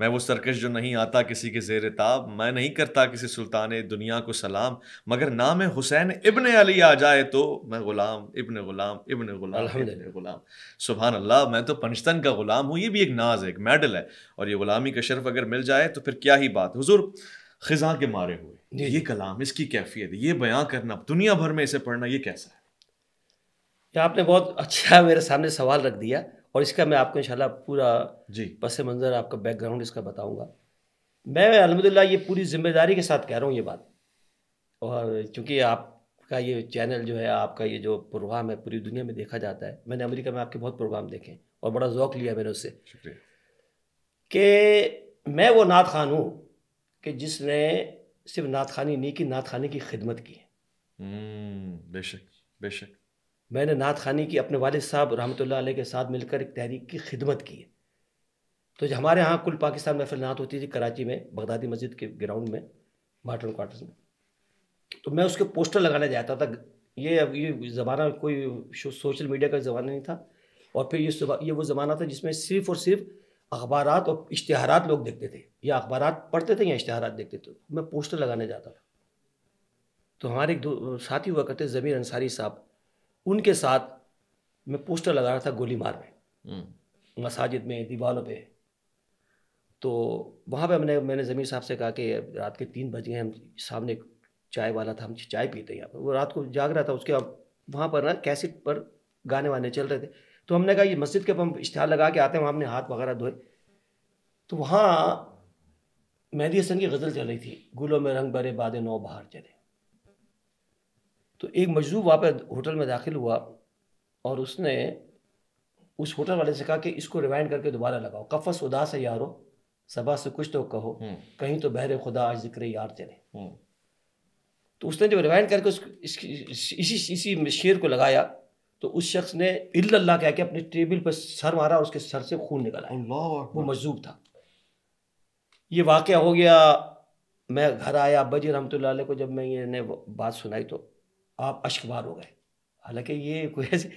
मैं वो सरकश जो नहीं आता किसी के जेर ताब मैं नहीं करता किसी सुल्तान दुनिया को सलाम मगर नाम हुसैन इबन अली आ जाए तो मैं गुलाम इबन गुलाम इबन गुलाम इबन गुलाम अल्लाह मैं तो पंचतन का गुलाम हूँ ये भी एक नाज है एक मेडल है और ये ग़ुलामी का शर्फ अगर मिल जाए तो फिर क्या ही बात हुजूर ख़ज़ा के मारे हुए ये कलाम इसकी कैफियत ये बयाँ करना दुनिया भर में इसे पढ़ना ये कैसा है आपने बहुत अच्छा मेरे सामने सवाल रख दिया और इसका मैं आपको इंशाल्लाह पूरा जी पस मंज़र आपका बैकग्राउंड इसका बताऊंगा मैं अलहमदिल्ला ये पूरी जिम्मेदारी के साथ कह रहा हूँ ये बात और चूँकि आपका ये चैनल जो है आपका ये जो प्रोग्राम है पूरी दुनिया में देखा जाता है मैंने अमेरिका में आपके बहुत प्रोग्राम देखे और बड़ा ज़ौक लिया मैंने उससे कि मैं वो नात खान हूँ कि जिसने सिर्फ नात खानी नहीं की नात खानी की खिदमत की हम्म, बेशक बेशक मैंने नात खानी की अपने वालद साहब रहमत ला के साथ मिलकर एक तहरीक की खिदमत की है तो जो हमारे यहाँ कुल पाकिस्तान महफिल नात होती थी कराची में बगदादी मस्जिद के ग्राउंड में मार्टन क्वार्टर्स में तो मैं उसके पोस्टर लगाने जाता था ये अब ये ज़माना कोई सोशल मीडिया का ज़माना नहीं था और फिर ये ये वो ज़माना था जिसमें सिर्फ और सिर्फ अखबार और इश्तहार लोग देखते थे या अखबार पढ़ते थे या इश्तहार देखते थे मैं पोस्टर लगाने जाता था तो हमारे एक दो साथी हुआ करते ज़मीर अंसारी साहब उनके साथ मैं पोस्टर लगा रहा था गोली मार में हम्म। मसाजिद में दीवारों पे तो वहाँ पे हमने मैंने ज़मीर साहब से कहा कि रात के तीन बज गए हम सामने चाय वाला था हम चाय पीते यहाँ पर वो रात को जाग रहा था उसके अब वहाँ पर ना कैसेट पर गाने वाने चल रहे थे तो हमने कहा ये मस्जिद के हम इश्तहार लगा के आते हैं वहाँ हमने हाथ वगैरह धोए तो वहाँ मेहदी हसन की गज़ल चल रही थी गुलों में रंग भरे बाद नौ बहार चले तो एक मजदूर वहाँ पर होटल में दाखिल हुआ और उसने उस होटल वाले से कहा कि इसको रिवाइंड करके दोबारा लगाओ कफस उदास है यारो सबा से कुछ तो कहो हम्म। कहीं तो बहरे खुदा आज जिक्र यार तेरे हम्म। तो उसने जब रिवाइंड करके उस इसी इसी शेर को लगाया तो उस शख्स ने इल्ला कह के अपने टेबल पर सर मारा और उसके सर से खून निकला वो मजदूब था ये वाक़ हो गया मैं घर आया अब्बा जी रहमत को जब मैं ये बात सुनाई तो आप अश्कवार हो गए हालांकि ये कोई ऐसे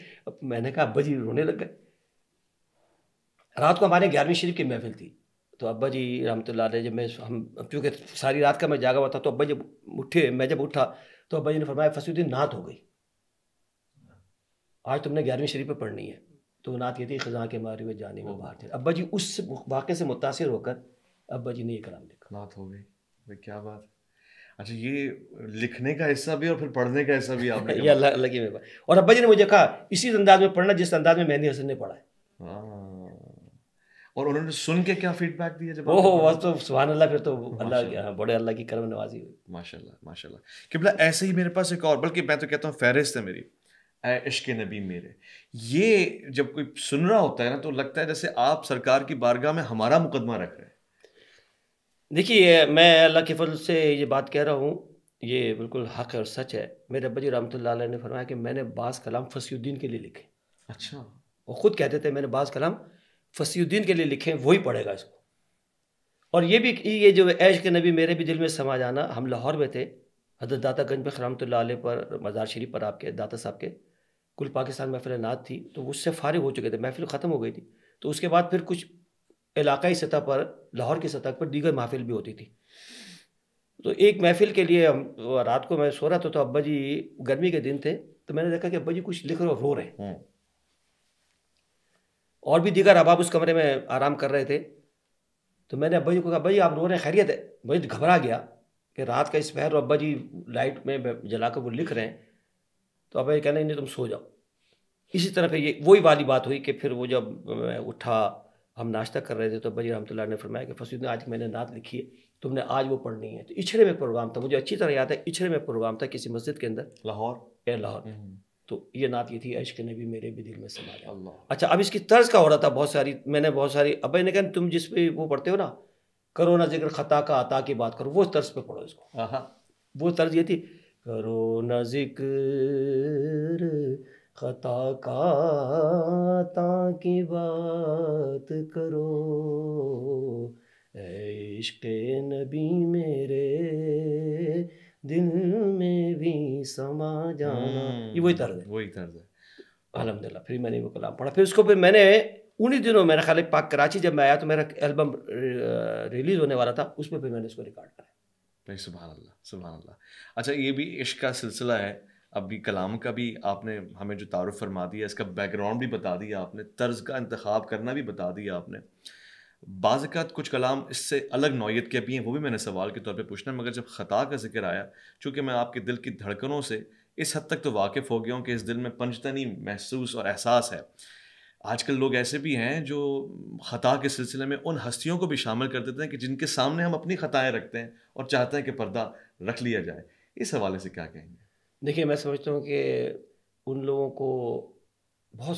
मैंने कहा अब्बा जी रोने लग गए रात को हमारे ग्यारहवीं शरीफ की महफिल थी तो अब्बा जी रहमत ला जब मैं हम क्योंकि सारी रात का मैं जागा हुआ था तो अब्बा जब उठे मैं जब उठा तो अब्बा जी ने फरमाया फसीुद्दीन नात हो गई आज तुमने ग्यारहवीं शरीफ पर पढ़नी है तो नात ये थी खजा के मारे हुए जाने में बाहर थे अब्बा जी उस वाक़े से मुतासर होकर अब्बा जी ने ये कलाम लिखा नात हो गई क्या बात अच्छा ये लिखने का हिस्सा भी और फिर पढ़ने का हिस्सा भी आपने ये अल्लाह अल्लाह की मेहरबानी और अब्बा जी ने मुझे कहा इसी अंदाज में पढ़ना जिस अंदाज में मेहंदी हसन ने पढ़ा है हाँ। और उन्होंने सुन के क्या फीडबैक दिया जब ओह बस तो सुबह अल्लाह फिर तो अल्लाह हाँ, बड़े अल्लाह की करम नवाजी हुई माशाल्लाह माशाल्लाह किबला ऐसे ही मेरे पास एक और बल्कि मैं तो कहता हूँ फहरिस्त है मेरी इश्क नबी मेरे ये जब कोई सुन रहा होता है ना तो लगता है जैसे आप सरकार की बारगाह में हमारा मुकदमा रख रहे हैं देखिए मैं अल्लाह के फज़ल से ये बात कह रहा हूँ, ये बिल्कुल हक़ है और सच है। मेरे अब्बा जी ने फरमाया कि मैंने बास कलाम फसीुद्दीन के लिए लिखे। अच्छा। वो खुद कहते थे मैंने बास कलाम फसीुद्दीन के लिए लिखे वही पढ़ेगा इसको। और ये भी ये जो ऐश के नबी मेरे भी दिल में समा जाना, हम लाहौर में थे, हज़रत दाता गंज पर पर मज़ार शरीफ पर आपके दाता साहब के कुल पाकिस्तान महफ़िल नात थी, तो उससे फ़ारिग़ हो चुके थे, महफ़िल ख़त्म हो गई थी। तो उसके बाद फिर कुछ इलाकई सतह पर लाहौर की सतह पर दीगर महफिल भी होती थी तो एक महफिल के लिए हम रात को मैं सो रहा था तो अब्बा जी गर्मी के दिन थे तो मैंने देखा कि अब्बा जी कुछ लिख रहे और रो रहे हम्म। और भी दीगर अब उस कमरे में आराम कर रहे थे तो मैंने अब्बा जी को कहा भाई आप रो रहे हैं खैरियत है मैं घबरा गया कि रात का इस पहर और अब्बा जी लाइट में जला कर वो लिख रहे हैं तो अब जी कहना नहीं तुम सो जाओ इसी तरह फिर ये वही वाली बात हुई कि फिर वो जब मैं उठा हम नाश्ता कर रहे थे तो अब्बा रहमत ने फरमाया कि ने आज मैंने नात लिखी है तुमने आज वो पढ़नी है तो इछड़े में प्रोग्राम था मुझे अच्छी तरह याद है इछड़े में प्रोग्राम था किसी मस्जिद के अंदर लाहौर लाहौर हम्म। तो ये नात ये थी ऐश ने भी मेरे भी दिल में समा अच्छा अब इसकी तर्ज का हो रहा था बहुत सारी मैंने बहुत सारी अब ने कहा तुम जिस पे वो पढ़ते हो ना करो ना जिक्र खता का अता की बात करो वो तर्ज पे पढ़ो इसको वो तर्ज ये थी करो ना जिक्र खता का की बात करो इश्क नबी मेरे दिल में भी समा जाना ये वही तर्ज है हम्म, वही तर्ज है अलहमदिल्ला फिर मैंने वो कलाम पढ़ा फिर उसको फिर मैंने उन्हीं दिनों मेरा ख्याल पाक कराची जब मैं आया तो मेरा एल्बम रिलीज़ होने वाला था उसमें फिर मैंने उसको रिकॉर्ड कराया सुबह अल्लाह सुबह अल्लाह अच्छा ये भी इश्क का सिलसिला है अभी कलाम का भी आपने हमें जो तारफ़ फरमा दिया इसका बैकग्राउंड भी बता दिया आपने तर्ज का इंतखब करना भी बता दिया आपने बाज़त कुछ कलाम इससे अलग नौीयत के भी हैं वो भी मैंने सवाल के तौर पर पूछना मगर जब ख़ता का जिक्र आया चूँकि मैं आपके दिल की धड़कनों से इस हद तक तो वाकिफ़ हो गया हूँ कि इस दिल में पंचतनी महसूस और एहसास है आजकल लोग ऐसे भी हैं जो ख़ता के सिलसिले में उन हस्तियों को भी शामिल कर देते हैं कि जिनके सामने हम अपनी ख़ताएँ रखते हैं और चाहते हैं कि पर्दा रख लिया जाए इस हवाले से क्या कहेंगे देखिए मैं समझता हूँ कि उन लोगों को बहुत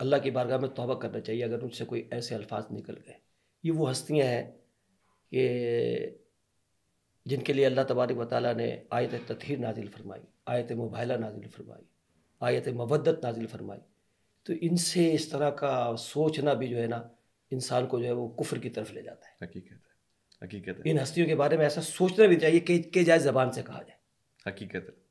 अल्लाह की बारगाह में तोबा करना चाहिए अगर उनसे कोई ऐसे अल्फाज निकल गए ये वो हस्तियाँ हैं कि जिनके लिए अल्लाह तबारक वाली ने आयत तथहर नाजिल फरमाई आयत मुबाला नाजिल फरमाई आयत मवदत नाजिल फरमाई तो इनसे इस तरह का सोचना भी जो है ना इंसान को जो है वो कुफर की तरफ ले जाता है हकीकत है हकीकत है इन हस्तियों के बारे में ऐसा सोचना भी चाहिए कि के जाए ज़बान से कहा जाए हकीकत है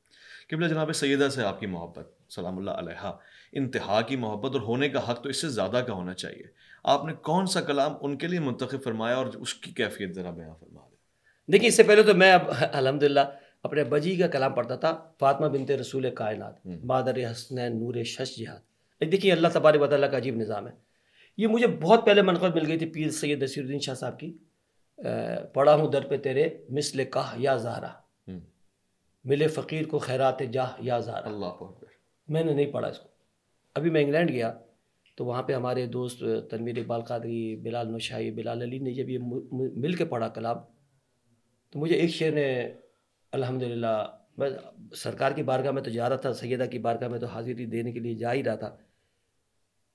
किबला जनाब सैदा से आपकी मोहब्बत सलाम इंतहा की मोहब्बत और होने का हक़ तो इससे ज़्यादा का होना चाहिए आपने कौन सा कलाम उनके लिए मुंतखब फरमाया और उसकी कैफियत ज़रा बयाँ फरमा दें देखिए इससे पहले तो मैं अब अलहमदिल्ला अपने बजी का कलाम पढ़ता था फातमा बिनते रसूल कायनात हम्म। बदर हसनैन नूर शश जिहाद देखिए अल्लाह तबारक वाली का अजीब निज़ाम है ये मुझे बहुत पहले मनकद मिल गई थी पीर सैद नसीरुद्दीन शाह साहब की पढ़ा हूँ दर पे तेरे मिसल कह या जहरा मिले फ़कीर को खैरात जाह या जार अल्लाह मैंने नहीं पढ़ा इसको अभी मैं इंग्लैंड गया तो वहाँ पे हमारे दोस्त तनवीर इकबाल कादरी बिलाल नशाही बिलाल अली ने जब ये मिल के पढ़ा कलाम तो मुझे एक शेर ने अल्हम्दुलिल्लाह मैं सरकार की बारगाह में तो जा रहा था सैदा की बारगाह में तो हाज़िरी देने के लिए जा ही रहा था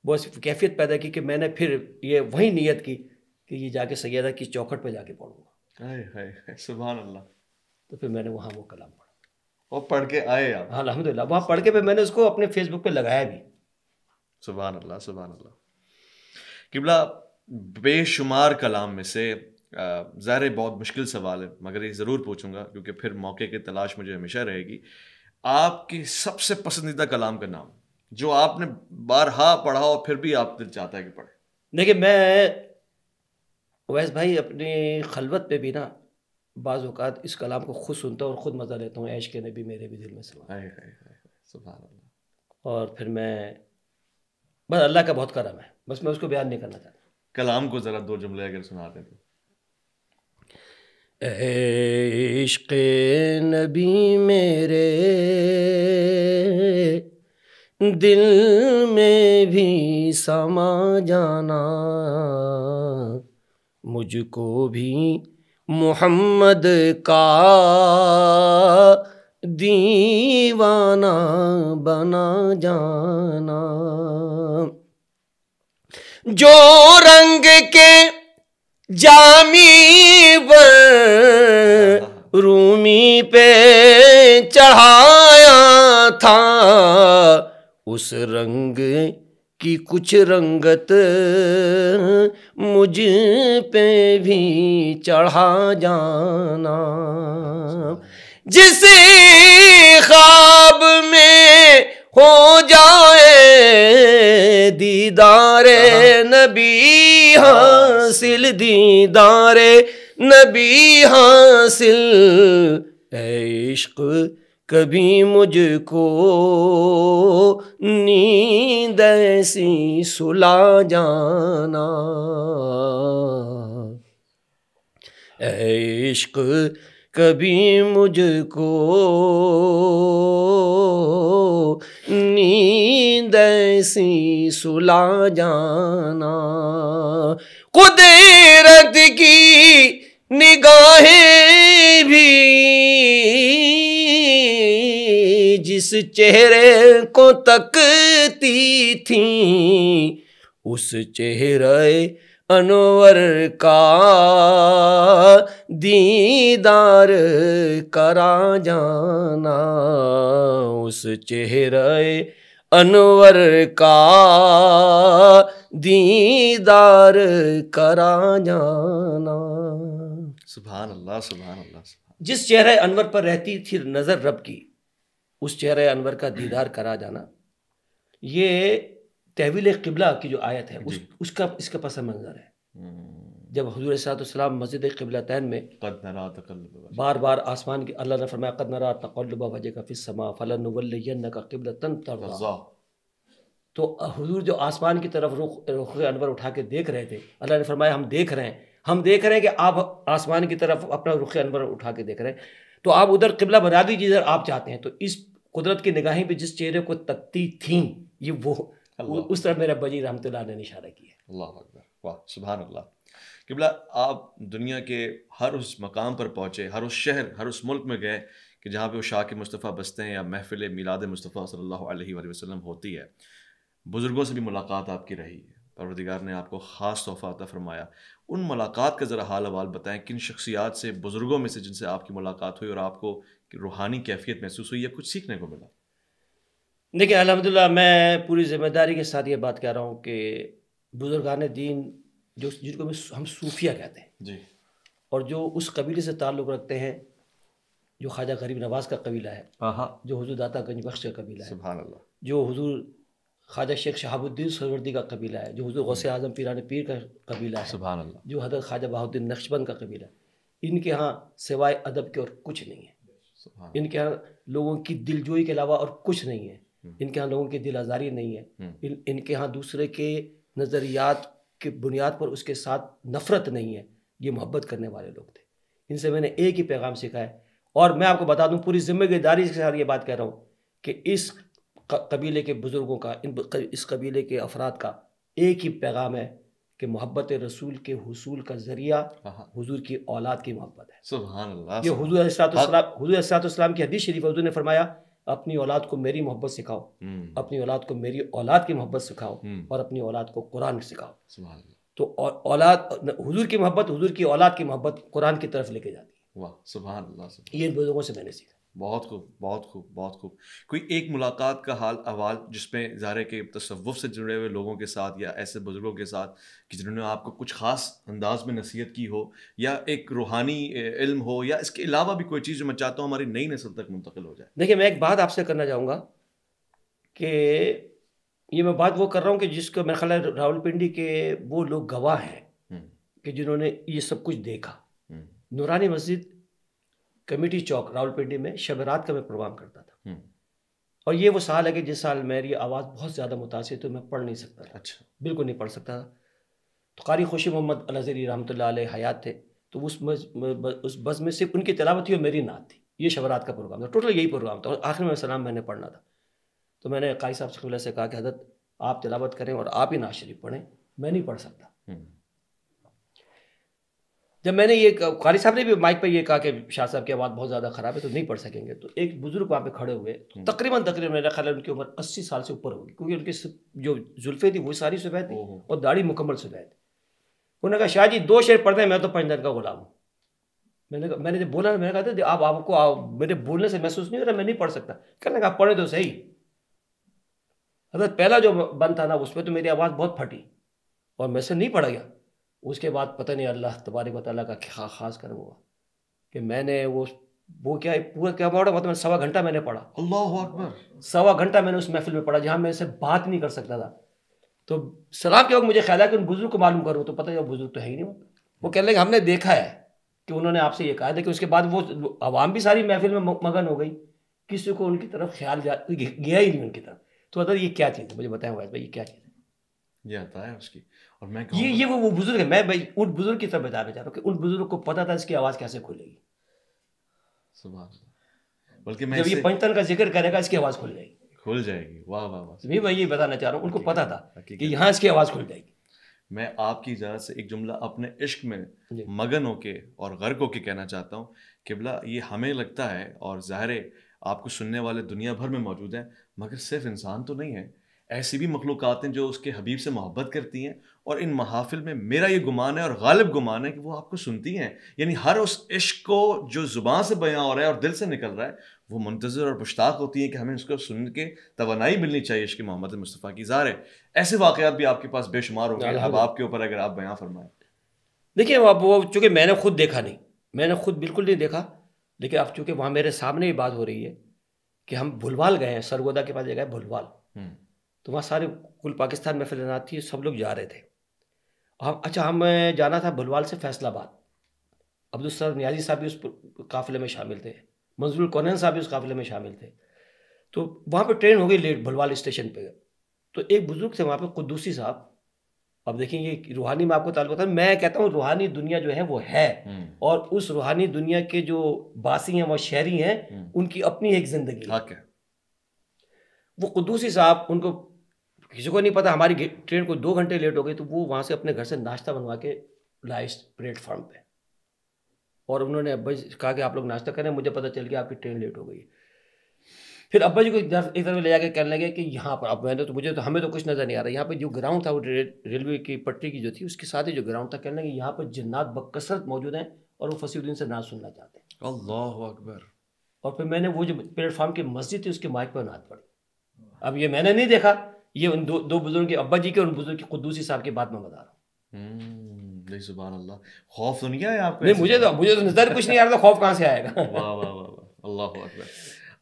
बस कैफियत पैदा की कि मैंने फिर ये वही नीयत की कि ये जाके सैदा की चौखट पर जाके पढ़ूँगा सुबह अल्लाह तो फिर मैंने वहाँ वो कलाम वो पढ़ के आए आप हाँ, अलहमदिल्ला वहाँ पढ़ के मैंने उसको अपने फेसबुक पे लगाया भी सुबह अल्लाह सुबह अल्लाह किबला बेशुमार कलाम में से ज़ाहिर बहुत मुश्किल सवाल है मगर ये ज़रूर पूछूंगा क्योंकि फिर मौके की तलाश मुझे हमेशा रहेगी आपके सबसे पसंदीदा कलाम का नाम जो आपने बारहा पढ़ा और फिर भी आप दिल चाहता है कि पढ़े देखिए मैं वैस भाई अपनी खलबत पे भी ना बाज़ अवत इस कलाम को खुद सुनता हूँ और ख़ुद मज़ा लेता हूँ ऐश के नबी मेरे भी दिल में समा और फिर मैं बस अल्लाह का बहुत करम है बस मैं उसको बयान नहीं करना चाहता कलाम को ज़रा दो जुमले अगर सुना दें तो इश्क नबी मेरे दिल में भी समा जाना मुझको भी मोहम्मद का दीवाना बना जाना जो रंग के जामी रूमी पे चढ़ाया था उस रंग की कुछ रंगत मुझ पे भी चढ़ा जाना जिस ख्वाब में हो जाए दीदारे हाँ। नबी हाँ। हासिल दीदारे नबी हासिल इश्क़ कभी मुझको नींद ऐसी सुला जाना ऐश्क कभी मुझको नींद ऐसी सुला जाना कुदरत की निगाहें भी जिस चेहरे को तकती थी उस चेहरे अनवर का दीदार करा जाना उस चेहरे अनवर का दीदार करा जाना सुबह अल्लाह सुबह अल्लाह जिस चेहरे अनवर पर रहती थी नज़र रब की उस चेहरे अनवर का दीदार करा जाना ये तहवील किबला की जो आयत है उस, उसका इसका पसंद मंज़र है हम्म। जब हजूर सलाम मस्जिद किबला तैन में बार बार आसमान की अल्लाह ने फरमाया कद वजह का फिसमा फलन का किबला तन तो हजूर जो आसमान की तरफ रुख रुख अनवर उठा के देख रहे थे अल्लाह ने फरमाया हम देख रहे हैं हम देख रहे हैं कि आप आसमान की तरफ अपना रुख अनवर उठा के देख रहे हैं तो आप उधर किबला बना दीजिए जर आप चाहते हैं तो इस कुदरत की निगाहें भी जिस चेहरे को तकती थी ये वो उस तरह मेरा बजी रहमत ने इशारा किया अल्लाह अकबर वाह सुबह अल्लाह किबला आप दुनिया के हर उस मकाम पर पहुँचे हर उस शहर हर उस मुल्क में गए कि जहाँ पे वो शाह के मुस्तफ़ा बसते हैं या महफिल मिलाद मुस्तफ़ा सल्लल्लाहु अलैहि वसल्लम होती है बुज़ुर्गों से भी मुलाकात आपकी रही है परवरदिगार ने आपको ख़ास तोहफ़ा अता फरमाया उन मुलाकात का ज़रा हाल हवाल बताएं किन शख्सियात से बुज़ुर्गों में से जिनसे आपकी मुलाकात हुई और आपको रूहानी कैफियत महसूस हुई या कुछ सीखने को मिला देखिए अलहमदिल्ला मैं पूरी जिम्मेदारी के साथ ये बात कह रहा हूँ कि बुजुर्गान दीन जो जिनको हम सूफिया कहते हैं जी और जो उस कबीले से ताल्लुक़ रखते हैं जो ख्वाजा गरीब नवाज का कबीला है जो हजूर दाता गंज बख्श का कबीला है जो हजूर ख्वाजा शेख शहाबुद्दीन सरवर्दी का कबीला है जो हजूर गौसे आजम पीरान पीर का कबीला है जो हजरत ख्वाजा बहाद्दीन नक्शबंद का कबीला है इनके यहाँ सिवाय अदब के और कुछ नहीं है इनके यहाँ लोगों की दिलजोई के अलावा और कुछ नहीं है हम्म। इनके यहाँ लोगों की दिल आज़ारी नहीं है हम्म। इन इनके यहाँ दूसरे के नज़रियात के बुनियाद पर उसके साथ नफ़रत नहीं है ये मोहब्बत करने वाले लोग थे इनसे मैंने एक ही पैगाम सीखा है और मैं आपको बता दूं पूरी जिम्मेदारी के साथ ये बात कह रहा हूँ कि इस कबीले के बुज़ुर्गों का इन इस कबीले के अफराद का एक ही पैगाम है कि मोहब्बत रसूल के हसूल का ज़रिया हजूर हाँ। की औलाद की मोहब्बत है ये हुजूर हजूर की हदीस शरीफ हजूर ने फरमाया अपनी औलाद को मेरी मोहब्बत सिखाओ हम्म। अपनी औलाद को मेरी औलाद की मोहब्बत सिखाओ हम्म। और अपनी औलाद को कुरान सिखाओ तो औलाद हजूर की मोहब्बत हजूर की औलाद की मोहब्बत कुरान की तरफ लेके जाती है सुबह ये लोगों से मैंने सीखा बहुत खूब बहुत खूब बहुत खूब कोई एक मुलाकात का हाल अहवाल जिसमें ज़ाहिर के तसव्वुफ से जुड़े हुए लोगों के साथ या ऐसे बुज़ुर्गों के साथ कि जिन्होंने आपको कुछ ख़ास अंदाज में नसीहत की हो या एक रूहानी इल्म हो या इसके अलावा भी कोई चीज़ जो मैं चाहता हूँ हमारी नई नस्ल तक मुंतकिल हो जाए देखिए मैं एक बात आपसे करना चाहूँगा कि ये मैं बात वो कर रहा हूँ कि जिसको मेरा ख्याल है पिंडी के वो लोग गवाह हैं हम्म। कि जिन्होंने ये सब कुछ देखा हम्म। नूरानी मस्जिद कमेटी चौक रावलपिंडी में शब रात का मैं प्रोग्राम करता था हम्म। और ये वो साल है कि जिस साल मेरी आवाज़ बहुत ज़्यादा मुतासर तो मैं पढ़ नहीं सकता था अच्छा बिल्कुल नहीं पढ़ सकता था तो कारी खुशी मोहम्मद अलजरी रहमत हयात थे तो उस उस बस में सिर्फ उनकी तलावत थी और मेरी नात थी ये शबरात का प्रोग्राम था टोटल यही प्रोग्राम था और आखिर में सलाम मैंने पढ़ना था तो मैंने कारी साहब से कहा कि हजरत आप तलावत करें और आप ही नात शरीफ पढ़ें मैं नहीं पढ़ सकता हम्म। जब मैंने ये खारी साहब ने भी माइक पर ये कहा कि शाह साहब की आवाज़ बहुत ज़्यादा ख़राब है तो नहीं पढ़ सकेंगे तो एक बुज़ुर्ग वहाँ पे खड़े हुए तो हम्म। तकरीबन तकरीबन मेरा ख्याल है उनकी उम्र अस्सी साल से ऊपर होगी क्योंकि उनकी जो जुल्फ़े थी वो सारी सुबह थी और दाढ़ी मुकम्मल सुबह थी उन्होंने कहा शाह जी दो शेर पढ़ते हैं मैं तो पंजन का गुलाम हूँ मैंने कहा मैंने जब बोला मैंने कहा था आप आपको आप, मेरे बोलने से महसूस नहीं हो रहा मैं नहीं पढ़ सकता कहने कहा पढ़े तो सही अगर पहला जो बंद था ना उसमें तो मेरी आवाज़ बहुत फटी और मैं से नहीं पढ़ा गया उसके बाद पता नहीं अल्लाह तबारक वाली का क्या ख़ास कर हुआ कि मैंने वो वो क्या पूरा क्या पढ़ा मतलब सवा घंटा मैंने पढ़ा अल्लाह अकबर सवा घंटा मैंने उस महफिल में पढ़ा जहाँ मैं इसे बात नहीं कर सकता था तो सलाम के वक्त मुझे ख्याल है कि उन बुज़ुर्ग को मालूम करूँ तो पता है बुज़ुर्ग तो है ही नहीं वो कह लगे हमने देखा है कि उन्होंने आपसे ये कहा था कि उसके बाद वो आवाम भी सारी महफिल में मगन हो गई किसी को उनकी तरफ ख्याल गया ही नहीं उनकी तरफ तो अदर ये क्या चीज़ है मुझे बताया हुआ भाई ये क्या चीज़ है ये आता है उसकी और मैं ये तो ये वो वो बुजुर्ग है मैं भाई उन बुजुर्ग की तरफ बताना चाह रहा हूँ उन बुजुर्ग को पता था इसकी आवाज़ कैसे खुलेगी सुबह बल्कि मैं जब ये पंचतन का जिक्र करेगा इसकी आवाज़ खुल जाएगी खुल जाएगी वाह वाह वाह मैं ये बताना चाह रहा हूँ उनको पता था कि यहाँ इसकी आवाज़ खुल जाएगी मैं आपकी इजाज़त से एक जुमला अपने इश्क में मगन होके और गर्क होके कहना चाहता हूँ किबला ये हमें लगता है और ज़ाहिर आपको सुनने वाले दुनिया भर में मौजूद हैं मगर सिर्फ इंसान तो नहीं है ऐसी भी मखलूक़ हैं जो उसके हबीब से मोहब्बत करती हैं और इन महाफिल में मेरा ये गुमान है और गालिब गुमान है कि वो आपको सुनती हैं यानी हर उस इश्क को जो ज़ुबान से बयां हो रहा है और दिल से निकल रहा है वो मुंतज़र और मुश्ताक होती हैं कि हमें उसको सुन के तोानाई मिलनी चाहिए इश्क मोहम्मद मुस्तफ़ा की इजार है ऐसे वाक़ात भी आपके पास बेशुमार होंगे अब आपके ऊपर अगर आप बयाँ फरमाएँ देखिए अब वो चूँकि मैंने खुद देखा नहीं मैंने खुद बिल्कुल नहीं देखा लेकिन अब चूँकि वहाँ मेरे सामने ही बात हो रही है कि हम भुलवाल गए हैं सरगोदा के पास जगह भुलवाल हम्म। तो वहाँ सारे कुल पाकिस्तान में फैलानात थी सब लोग जा रहे थे हम अच्छा हमें जाना था भलवाल से फैसलाबाद अब्दुलसर न्याजी साहब भी उस काफ़िले में शामिल थे मंजूर कौन साहब भी उस काफ़िले में शामिल थे तो वहाँ पर ट्रेन हो गई लेट भलवाल स्टेशन पर तो एक बुज़ुर्ग थे वहाँ पर कुदूसी साहब अब देखेंगे ये रूहानी में आपको ताल्लुक था मैं कहता हूँ रूहानी दुनिया जो है वो है हम्म। और उस रूहानी दुनिया के जो बासी हैं वो शहरी हैं हम्म। उनकी अपनी एक ज़िंदगी वो कुदूसी साहब उनको किसी को नहीं पता हमारी ट्रेन को दो घंटे लेट हो गई तो वो वहाँ से अपने घर से नाश्ता बनवा के लाए प्लेटफॉर्म पे और उन्होंने अब्बा जी कहा कि आप लोग नाश्ता करें मुझे पता चल गया आपकी ट्रेन लेट हो गई फिर अब्बा जी को एक तरफ ले जाकर कहने लगे कि यहाँ पर अब मैंने तो मुझे तो हमें तो कुछ नज़र नहीं आ रहा यहाँ पर जो ग्राउंड था वो रेलवे की पटरी की जो थी उसके साथ ही जो ग्राउंड था कहने लगे यहाँ पर जन्नात बकसरत मौजूद हैं और वो फसीउद्दीन से ना सुनना चाहते हैं अल्लाह अकबर और फिर मैंने वो जो प्लेटफॉर्म की मस्जिद थी उसके माइक पर नाथ पड़ी अब ये मैंने नहीं देखा ये उन दो दो बुजुर्ग के अब्बा जी के और उन बुजुर्ग के खुदूसी साहब की बात मैं बता रहा हूँ हम्म, सुबह अल्लाह खौफ तो नहीं आया आपको नहीं मुझे तो मुझे तो नज़र कुछ नहीं आ रहा था खौफ कहाँ से आएगा अल्लाह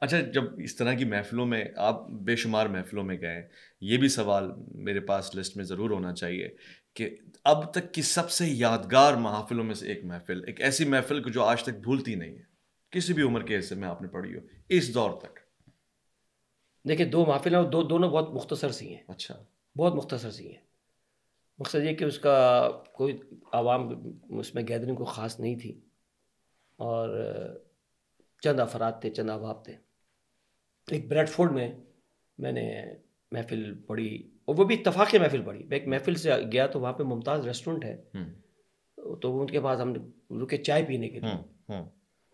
अच्छा जब इस तरह की महफ़िलों में आप बेशुमार महफ़िलों में गए ये भी सवाल मेरे पास लिस्ट में ज़रूर होना चाहिए कि अब तक की सबसे यादगार महाफिलों में से एक महफ़िल एक ऐसी महफ़िल को जो आज तक भूलती नहीं है किसी भी उम्र के हिस्से में आपने पढ़ी हो इस दौर तक देखिए दो महफिल हैं और दो दोनों बहुत मुख्तसर सी हैं अच्छा बहुत मुख्तसर सी हैं मकसद ये कि उसका कोई आवाम उसमें गैदरिंग को ख़ास नहीं थी और चंद अफराद थे चंद अहबाब थे एक ब्रेडफोर्ड में मैंने महफिल पढ़ी और वो भी इतफाक़ महफिल पढ़ी मैं एक महफिल से गया तो वहाँ पे मुमताज़ रेस्टोरेंट है हम्म। तो उनके पास हम रुके चाय पीने के लिए हम्म, हम्म।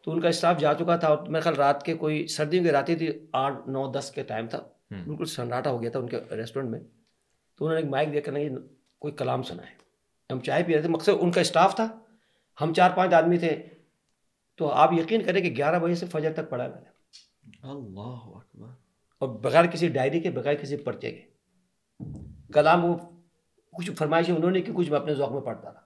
तो उनका स्टाफ जा चुका था और मेरे ख्याल रात के कोई सर्दियों की रातें थी आठ नौ दस के टाइम था हम्म। बिल्कुल सन्नाटा हो गया था उनके रेस्टोरेंट में तो उन्होंने एक माइक देखा नहीं कोई कलाम सुना है हम चाय पी रहे थे मकसद उनका स्टाफ था हम चार पांच आदमी थे तो आप यकीन करें कि ग्यारह बजे से फजर तक पढ़ा मैंने अल्लाह और बगैर किसी डायरी के बगैर किसी पर्चे के कलाम वो कुछ फरमाइश उन्होंने की कुछ मैं अपने जौक में पढ़ता था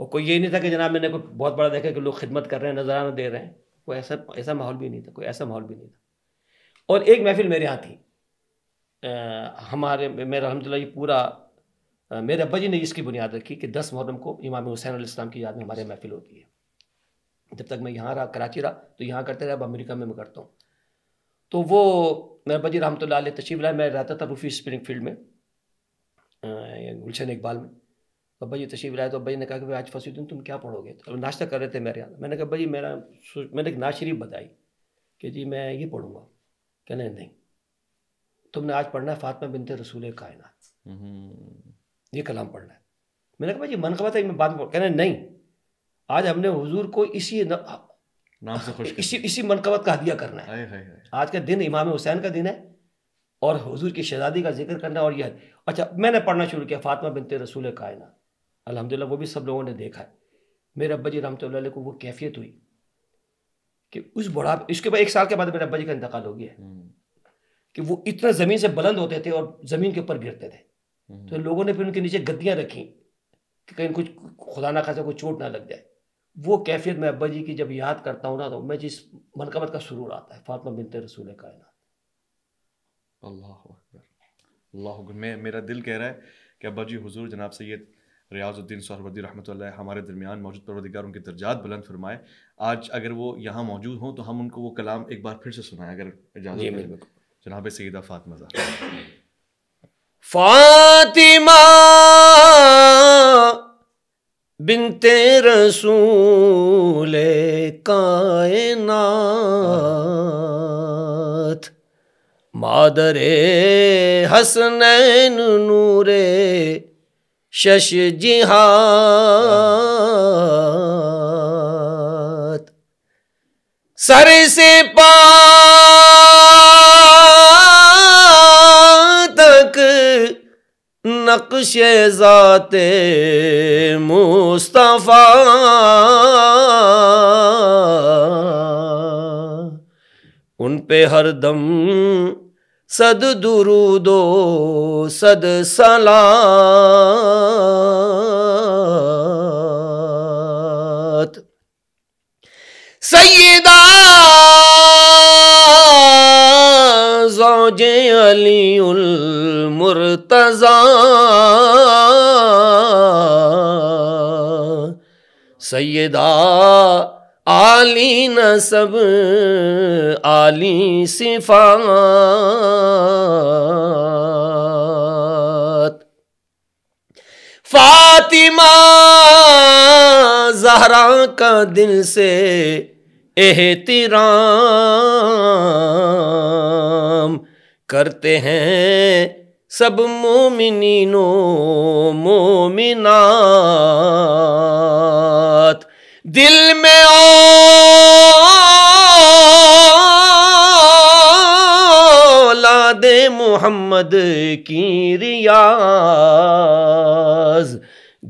और कोई ये नहीं था कि जनाब मैंने कोई बहुत बड़ा देखा कि लोग खिदमत कर रहे हैं नजराना दे रहे हैं कोई ऐसा ऐसा माहौल भी नहीं था कोई ऐसा माहौल भी नहीं था और एक महफिल मेरे यहाँ थी आ, हमारे मेरा अलहमदिल्ला ये पूरा आ, मेरे अब्बा जी ने इसकी बुनियाद रखी कि दस मुहर्रम को इमाम हुसैन इस्लाम की याद में हमारे महफिल होती है जब तक मैं यहाँ रहा कराची रहा तो यहाँ करते रहे अब अमेरिका में मैं करता हूँ तो वो मेरे अब्बा जी रहमत तशीफ लाए मैं रहता था रूफी स्प्रिंग फील्ड में गुलशन इकबाल में तो अब्बा जी तशीफ लाए तो भाई ने कहा कि भाई आज दिन तुम क्या पढ़ोगे तो नाश्ता कर रहे थे मेरे यहाँ मैंने कहा भाई मेरा मैंने एक नाज शरीफ बताई कि जी मैं ये पढ़ूँगा कहने नहीं तुमने आज पढ़ना है फातमा बिनते रसूल कायनात हम्म। ये कलाम पढ़ना है मैंने कहा भाई मन खबर था मैं बाद में कहने नहीं आज हमने हुजूर को इसी न, नाम से खुश इसी इसी मनकबत का हदिया करना है आज का दिन इमाम हुसैन का दिन है और हुजूर की शहजादी का जिक्र करना और यह अच्छा मैंने पढ़ना शुरू किया फातमा बिनते रसूल कायनात अलहमदिल्ला वो भी सब लोगों ने देखा है मेरे अब्बा जी रहमत को वो कैफियत हुई कि उस बुढ़ापे इसके बाद एक साल के बाद मेरे अब्बा जी का इंतकाल हो गया हम्म। कि वो इतना ज़मीन से बुलंद होते थे और ज़मीन के ऊपर गिरते थे हम्म। तो लोगों ने फिर उनके नीचे गद्दियाँ रखी कि कहीं कुछ खुदा ना खासा कोई चोट ना लग जाए वो कैफियत मैं अब्बा जी की जब याद करता हूँ ना तो मैं जिस मनकमत का सुरूर आता है फातमा बिनते रसूल कायनात अल्लाह अल्लाह मैं मेरा दिल कह रहा है कि अब्बा जी हुजूर जनाब सैद रियाजुद्दीन सरबदी रहमत हमारे दरमियान मौजूद परवदिगार उनके दर्जात बुलंद फरमाए आज अगर वो यहाँ मौजूद हों तो हम उनको वो कलाम एक बार फिर से सुनाएं अगर इजाज़त जनाब सदा फातमा फातिमा बिनते रसूल कायनात मादरे हसनैन नूरे शश जिहात सर से पा तक नक्श जाते मुस्तफ़ा उन पे हर दम सद दुरुदो सद सलात सैदा जौजे अली उल मुर्तजा सैदा आली न सब आली सिफा फातिमा जहरा का दिल से एहतराम करते हैं सब मोमिनो मोमिनात दिल में लादे मोहम्मद की रियाज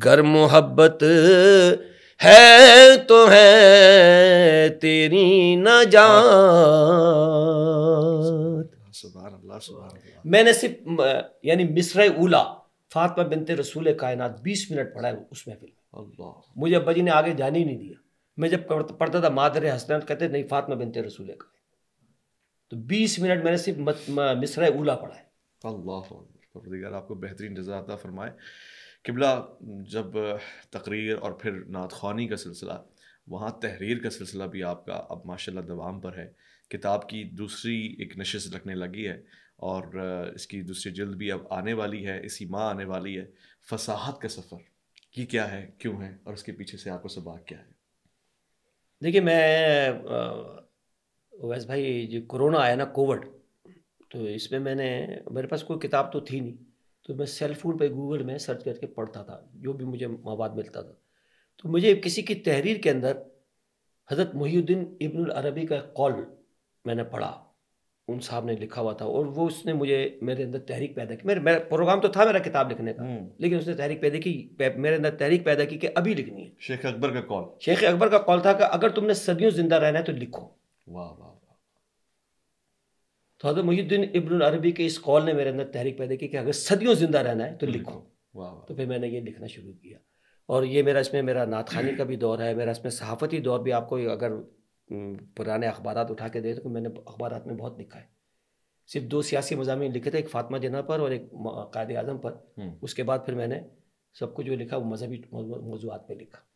गर मोहब्बत है तो है तेरी न जा मैंने सिर्फ यानी मिसरा उला फातमा बिनते रसूल कायनात बीस मिनट पढ़ा है उस महफिल में मुझे अब्बा जी ने आगे जाने ही नहीं दिया मैं जब पढ़ता था मादर हसनैन कहते नहीं फातमा बिनते रसूल का तो बीस मिनट मैंने सिर्फ मिसरा उला पढ़ा है आपको बेहतरीन जजाता फरमाए किबला जब तकरीर और फिर नात खानी का सिलसिला वहाँ तहरीर का सिलसिला भी आपका अब माशाल्लाह दवाम पर है किताब की दूसरी एक नशस्त रखने लगी है और इसकी दूसरी जल्द भी अब आने वाली है इसी माह आने वाली है फसाहत का सफ़र ये क्या है क्यों है और उसके पीछे से आपको सबाक क्या है देखिए मैं वैस भाई जो कोरोना आया ना कोविड तो इसमें मैंने मेरे पास कोई किताब तो थी नहीं तो मैं सेलफोन पे गूगल में सर्च करके पढ़ता था जो भी मुझे मवाद मिलता था तो मुझे किसी की तहरीर के अंदर हज़रत मुहीद्दीन इब्नुल अरबी का कॉल मैंने पढ़ा उन साहब ने लिखा हुआ था और वो उसने मुझे मेरे अंदर तहरीक पैदा की मेरे मेरा प्रोग्राम तो था मेरा किताब लिखने का हम्म। लेकिन उसने तहरीक पैदा की मेरे अंदर तहरीक पैदा की कि अभी लिखनी है शेख अकबर का कॉल शेख अकबर का कॉल था कि अगर तुमने सदियों जिंदा रहना है तो लिखो वाह वाह तो हजरत मुहिद्दीन इब्न अरबी के इस कॉल ने मेरे अंदर तहरीक पैदा की कि अगर सदियों जिंदा रहना है तो हम्म। लिखो वाह तो फिर मैंने ये लिखना शुरू किया और ये मेरा इसमें मेरा नात खानी का भी दौर है मेरा इसमें सहाफ़ती दौर भी आपको अगर पुराने अखबार उठा के दे तो मैंने अखबार में बहुत लिखा है सिर्फ दो सियासी मजामी लिखे थे एक फातमा जना पर और एक कायद अजम पर हम्म। उसके बाद फिर मैंने सब कुछ जो लिखा वो मजहबी मौजूद पर लिखा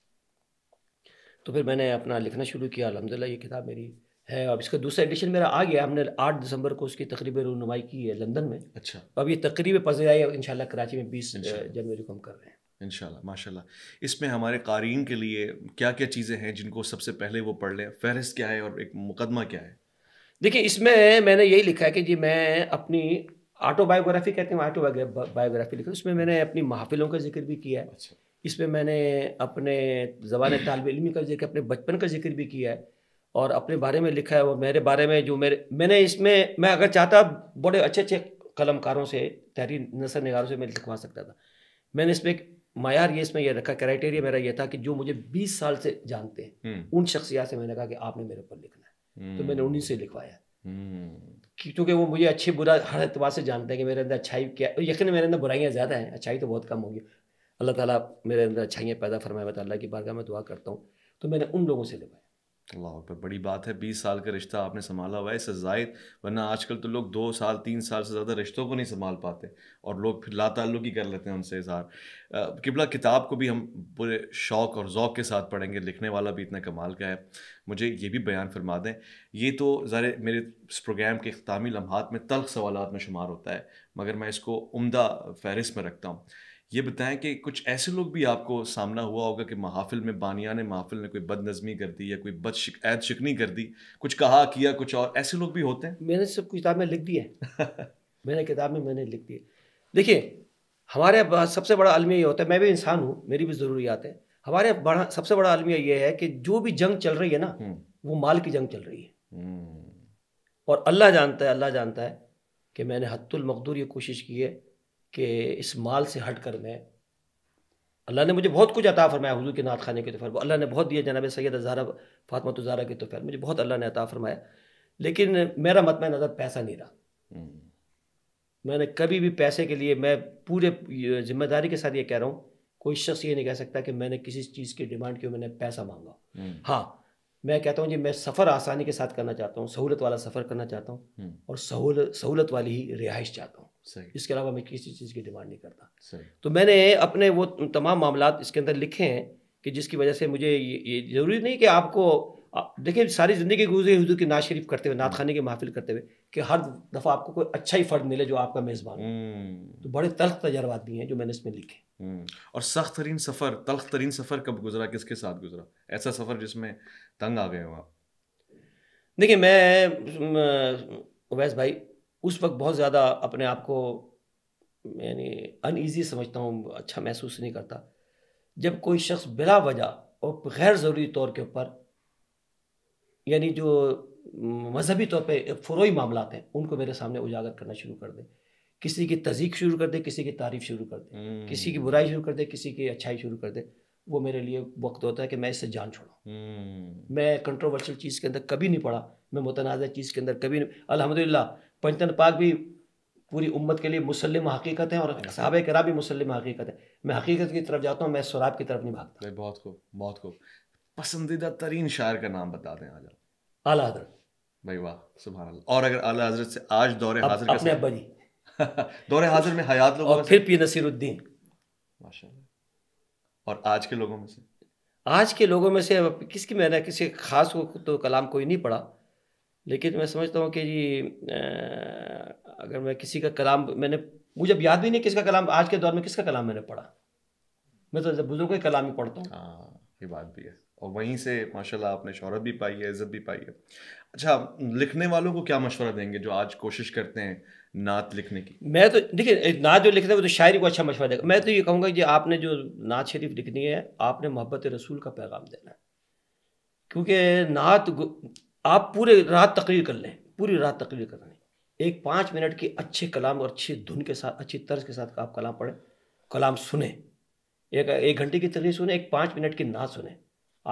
तो फिर मैंने अपना लिखना शुरू किया अलहमदिल्ला ये किताब मेरी है अब इसका दूसरा एडिशन मेरा आ गया हमने आठ दिसंबर को उसकी तकरीब रुनुमाई की है लंदन में अच्छा अब ये तकरीब पजे आई इन कराची में बीस जनवरी को हम कर रहे हैं इन माशाल्लाह इसमें हमारे कारीन के लिए क्या क्या चीज़ें हैं जिनको सबसे पहले वो पढ़ लें फहरिस्त क्या है और एक मुकदमा क्या है देखिए इसमें मैंने यही लिखा है कि जी मैं अपनी बायोग्राफी कहते हैं ऑटो बायोग्राफी लिखा उसमें मैंने अपनी महाफिलों का जिक्र भी किया है अच्छा। इसमें मैंने अपने जबान तालब इलमी का जिक्र अपने बचपन का जिक्र भी किया है और अपने बारे में लिखा है और मेरे बारे में जो मेरे मैंने इसमें मैं अगर चाहता बड़े अच्छे अच्छे कलमकारों से तहरीर नसर नगारों से मैं लिखवा सकता था मैंने इसमें एक मैार ये इसमें यह रखा क्राइटेरिया मेरा यह था कि जो मुझे 20 साल से जानते हैं हम्म। उन शख्सियात से मैंने कहा कि आपने मेरे ऊपर लिखना है तो मैंने हम्म। उन्हीं से लिखवाया हम्म। क्योंकि वो मुझे अच्छे बुरा हर एतबार से जानते हैं कि मेरे अंदर अच्छाई क्या यकीन मेरे अंदर बुराइयाँ ज़्यादा हैं अच्छाई तो बहुत कम होगी अल्लाह ताला मेरे अंदर अच्छाइयाँ पैदा फरमाए अल्लाह की बारगाह में दुआ करता हूँ तो मैंने उन लोगों से लिखवाया अल्लाह पर बड़ी बात है बीस साल का रिश्ता आपने संभाला हुआ है इससे जायद वरना आजकल तो लोग दो साल तीन साल से ज़्यादा रिश्तों को नहीं संभाल पाते और लोग फिर ला ही कर लेते हैं उनसे इजहार किबला किताब को भी हम पूरे शौक़ और ओक़ के साथ पढ़ेंगे लिखने वाला भी इतना कमाल का है मुझे ये भी बयान फरमा दें ये तो ज़रा मेरे इस प्रोग्राम के अख्तामी लम्हात में तल्ख सवाल में शुमार होता है मगर मैं इसको उमदा फहरिस्त में रखता हूँ ये बताएं कि कुछ ऐसे लोग भी आपको सामना हुआ होगा कि महाफिल में बानिया ने महाफिल ने कोई बदनज़मी कर दी या कोई बद शिक, शिकनी कर दी कुछ कहा किया कुछ और ऐसे लोग भी होते हैं मैंने सब किताब में लिख दी है मैंने किताब में मैंने लिख है देखिए हमारे सबसे बड़ा अलमिया ये होता है मैं भी इंसान हूँ मेरी भी ज़रूरियात है हमारे बड़ा सबसे बड़ा अलमिया ये है कि जो भी जंग चल रही है ना हम्म। वो माल की जंग चल रही है हम्म। और अल्लाह जानता है अल्लाह जानता है कि मैंने हतुलमकदूर ये कोशिश की है कि इस माल से हट कर मैं अल्लाह ने मुझे बहुत कुछ अता फरमाया हजू के नात खाने के तोहफे अल्लाह ने बहुत दिया जनाब सैद हज़ारा फातमत तो ज़ारा के तोहफे मुझे बहुत अल्लाह ने अता फरमाया लेकिन मेरा मतम नज़र पैसा नहीं रहा हम्म। मैंने कभी भी पैसे के लिए मैं पूरे जिम्मेदारी के साथ ये कह रहा हूँ कोई शख्स ये नहीं कह सकता कि मैंने किसी चीज़ की डिमांड की मैंने पैसा मांगा हम्म। हाँ मैं कहता हूँ जी मैं सफ़र आसानी के साथ करना चाहता हूँ सहूलत वाला सफ़र करना चाहता हूँ हम्म। और सहूलत सहूलत वाली ही रिहाइश चाहता हूँ इसके अलावा मैं किसी चीज़ की डिमांड नहीं करता तो मैंने अपने वो तमाम मामला इसके अंदर लिखे हैं कि जिसकी वजह से मुझे ये, ये ज़रूरी नहीं कि आपको देखिए सारी ज़िंदगी गुजरी हजूर की नाज शरीफ करते हुए नात खाने की महफिल करते हुए कि हर दफ़ा आपको कोई अच्छा ही फ़र्द मिले जो आपका मेज़बान हम्म। तो बड़े तल्ख तजर्बा भी हैं जो मैंने इसमें लिखे हम्म। और सख्त तरीन सफ़र तल्ख तरीन सफ़र कब गुजरा किसके साथ गुजरा ऐसा सफ़र जिसमें तंग आ गए हो आप देखिए मैं उवैस भाई उस वक्त बहुत ज़्यादा अपने आप को यानी अनईजी समझता हूँ अच्छा महसूस नहीं करता जब कोई शख्स बिला वजह और गैर ज़रूरी तौर के ऊपर यानी जो मजहबी तौर पर फरोई मामला हैं उनको मेरे सामने उजागर करना शुरू कर दे किसी की तजीक शुरू कर दे किसी की तारीफ शुरू कर दे हम्म। किसी की बुराई शुरू कर दे किसी की अच्छाई शुरू कर दे वो मेरे लिए वक्त होता है कि मैं इससे जान छोड़ूँ हम्म। मैं कंट्रोवर्शियल चीज़ के अंदर कभी नहीं पढ़ा मैं मुतनाज़ चीज़ के अंदर कभी नहीं अलहमदिल्ला पंचतन पाक भी पूरी उम्मत के लिए मुसलम हकीकत है और साहब करा भी मुसलम हकीकत है मैं हकीकत की तरफ जाता हूँ मैं सराब की तरफ नहीं भागता बहुत खूब बहुत खूब पसंदीदा तरीन शायर का नाम बता दें आज आला हजरत भाई वाह सुबह और अगर आला हजरत से आज दौरे हाजिर अपने अब्बा जी दौरे हाजिर में हयात लोग फिर पी नसीरुद्दीन माशा और आज के लोगों में से आज के लोगों में से किसकी मैंने किसी खास को तो कलाम कोई नहीं पढ़ा लेकिन मैं समझता हूँ कि जी अगर मैं किसी का कलाम मैंने मुझे अब याद भी नहीं किसका कलाम आज के दौर में किसका कलाम मैंने पढ़ा मैं तो बुजुर्ग बुजुर्गों का कलाम ही पढ़ता हूँ हाँ ये बात भी है और वहीं से माशाल्लाह आपने शहरत भी पाई है इज़्ज़त भी पाई है अच्छा लिखने वालों को क्या मशवरा देंगे जो आज कोशिश करते हैं नात लिखने की मैं तो देखिए नात जो लिखते हैं वो तो शायरी को अच्छा मशवरा देगा मैं तो ये कहूँगा कि आपने जो नात शरीफ लिखनी है आपने मोहब्बत रसूल का पैगाम देना है क्योंकि नात आप पूरे रात तकरीर कर लें पूरी रात तकरीर कर लें एक पाँच मिनट की अच्छे कलाम और अच्छी धुन के साथ अच्छी तर्ज के साथ आप कलाम पढ़ें कलाम सुने एक एक घंटे की तकरीर सुने एक पाँच मिनट की नात सुने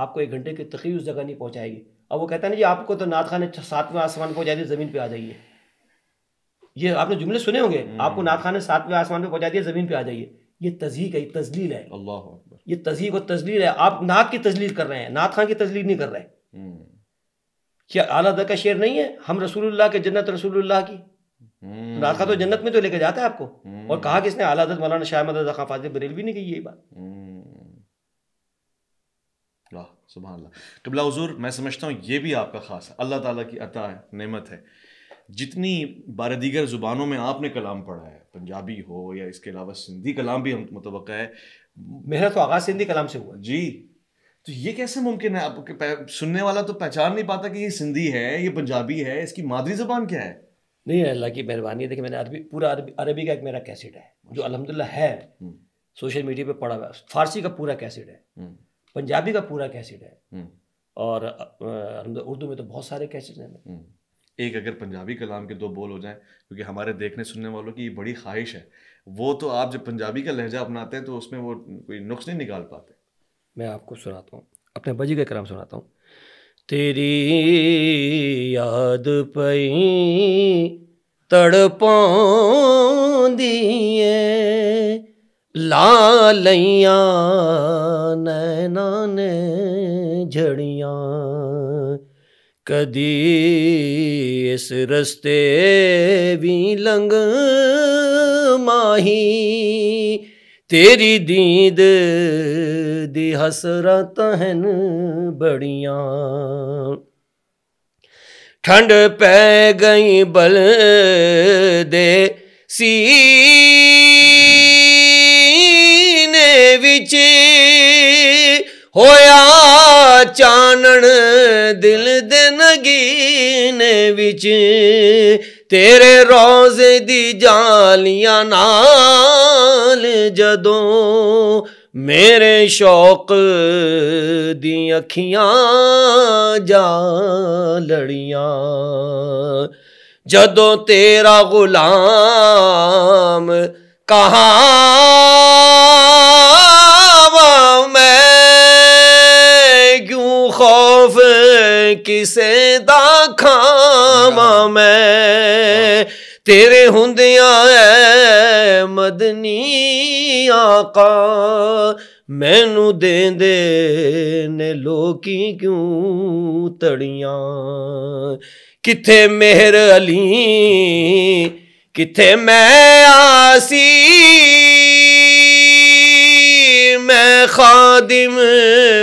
आपको एक घंटे की तकरीर उस जगह नहीं पहुँचाएगी अब वो कहता है ना जी आपको तो नात खाने सातवें आसमान पहुँचा दिया ज़मीन पर आ जाइए ये आपने जुमले सुने होंगे हम्म। आपको नात खाने सातवें आसमान पर पहुँचा दिया ज़मीन पर आ जाइए ये तजीक है ये तजलील है अल्लाह ये तजीक और तजलील है आप नात की तजलील कर रहे हैं नात खान की तजलील नहीं कर रहे हैं हम्म। क्या आला दर का शेर नहीं है हम रसूलुल्लाह के जन्नत रसूलुल्लाह की नाखा हम्म। तो जन्नत में तो लेके जाता है आपको हम्म। और कहा कि इसने आला हजरत मौलाना शाह मदद खान फाजिल भी नहीं कही यही बात सुबह कबला हजूर मैं समझता हूँ ये भी आपका ख़ास है अल्लाह ताला की अता है नेमत है जितनी बार दीगर ज़ुबानों में आपने कलाम पढ़ा है पंजाबी हो या इसके अलावा सिंधी कलाम भी हम मुतव है मेरा तो आगाज़ सिंधी कलाम से हुआ जी तो ये कैसे मुमकिन है आप सुनने वाला तो पहचान नहीं पाता कि ये सिंधी है ये पंजाबी है इसकी मादरी जबान क्या है नहीं अल्लाह की मेहरबानी है देखिए मैंने अरबी पूरा अरबी अरबी का एक मेरा कैसेट है जो अच्छा। अलहमदिल्ला है हम्म। सोशल मीडिया पे पड़ा हुआ फारसी का पूरा कैसेट है हम्म। पंजाबी का पूरा कैसेट है हम्म। और उर्दू में तो बहुत सारे कैसेट हैं एक अगर पंजाबी कलाम के दो बोल हो जाएं क्योंकि हमारे देखने सुनने वालों की बड़ी ख्वाहिश है वो तो आप जब पंजाबी का लहजा अपनाते हैं तो उसमें वो कोई नुक्स नहीं निकाल पाते मैं आपको सुनाता हूँ अपने बजी का क्रम सुनाता हूँ तेरी याद पई तड़पिए लालैया नैना ने झड़िया कदी इस रस्ते भी लंग माही तेरी दीद ਦੀ ਹਸਰਤ ਹਨ ਬੜੀਆਂ ਠੰਡ ਪੈ ਗਈ ਬਲ ਦੇ ਸੀਨੇ ਵਿੱਚ ਹੋਇਆ ਚਾਨਣ ਦਿਲ ਦੇ ਨਗੀਨੇ ਵਿੱਚ ਤੇਰੇ ਰੋਜ਼ ਦੀ ਜਾਲੀਆਂ ਨਾਲ ਜਦੋਂ मेरे शौक दी अखियां जा लड़ियां जदों तेरा गुलाम कहा मैं क्यों खौफ किसे दा हाँ। मैं ਤੇਰੇ ਹੁੰਦਿਆਂ ਐ ਮਦਨੀ ਆਕਾ ਮੈਨੂੰ ਦੇਂਦੇ ਨੇ ਲੋਕੀ ਕਿਉਂ ਤੜੀਆਂ ਕਿੱਥੇ ਮਿਹਰ ਅਲੀ ਕਿੱਥੇ ਮੈਂ ਆਸੀ ਮੈਂ ਖਾਦਮ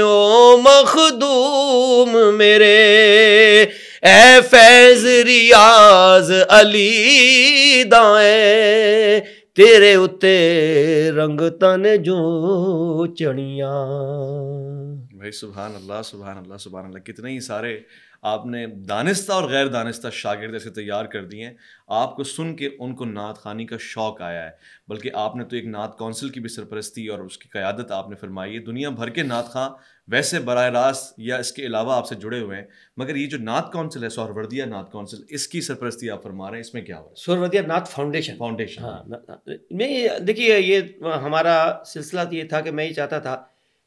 ਓ ਮਖਦੂਮ ਮੇਰੇ ए फैज रियाज अली दाए तेरे उत्ते रंग ने जो चढ़िया भाई सुबहान अल्लाह सुबहान अल्लाह सुबहान अल्लाह कितने ही सारे आपने दानिस्ता और गैर दानिस्ता शागिर्द ऐसे तैयार कर दिए हैं आपको सुन के उनको नात खानी का शौक़ आया है बल्कि आपने तो एक नात कौंसिल की भी सरपरस्ती और उसकी क़्यादत आपने फरमाई है दुनिया भर के नात खां वैसे बर रास्त या इसके अलावा आपसे जुड़े हुए हैं मगर ये जो नाथ काउंसिल है सौरवर्दिया नाथ काउंसिल इसकी सरपरस्ती आप फरमा रहे हैं इसमें क्या हुआ सौरवर्दिया नाथ फाउंडेशन फाउंडेशन हाँ मैं देखिए ये हमारा सिलसिला तो ये था कि मैं ये चाहता था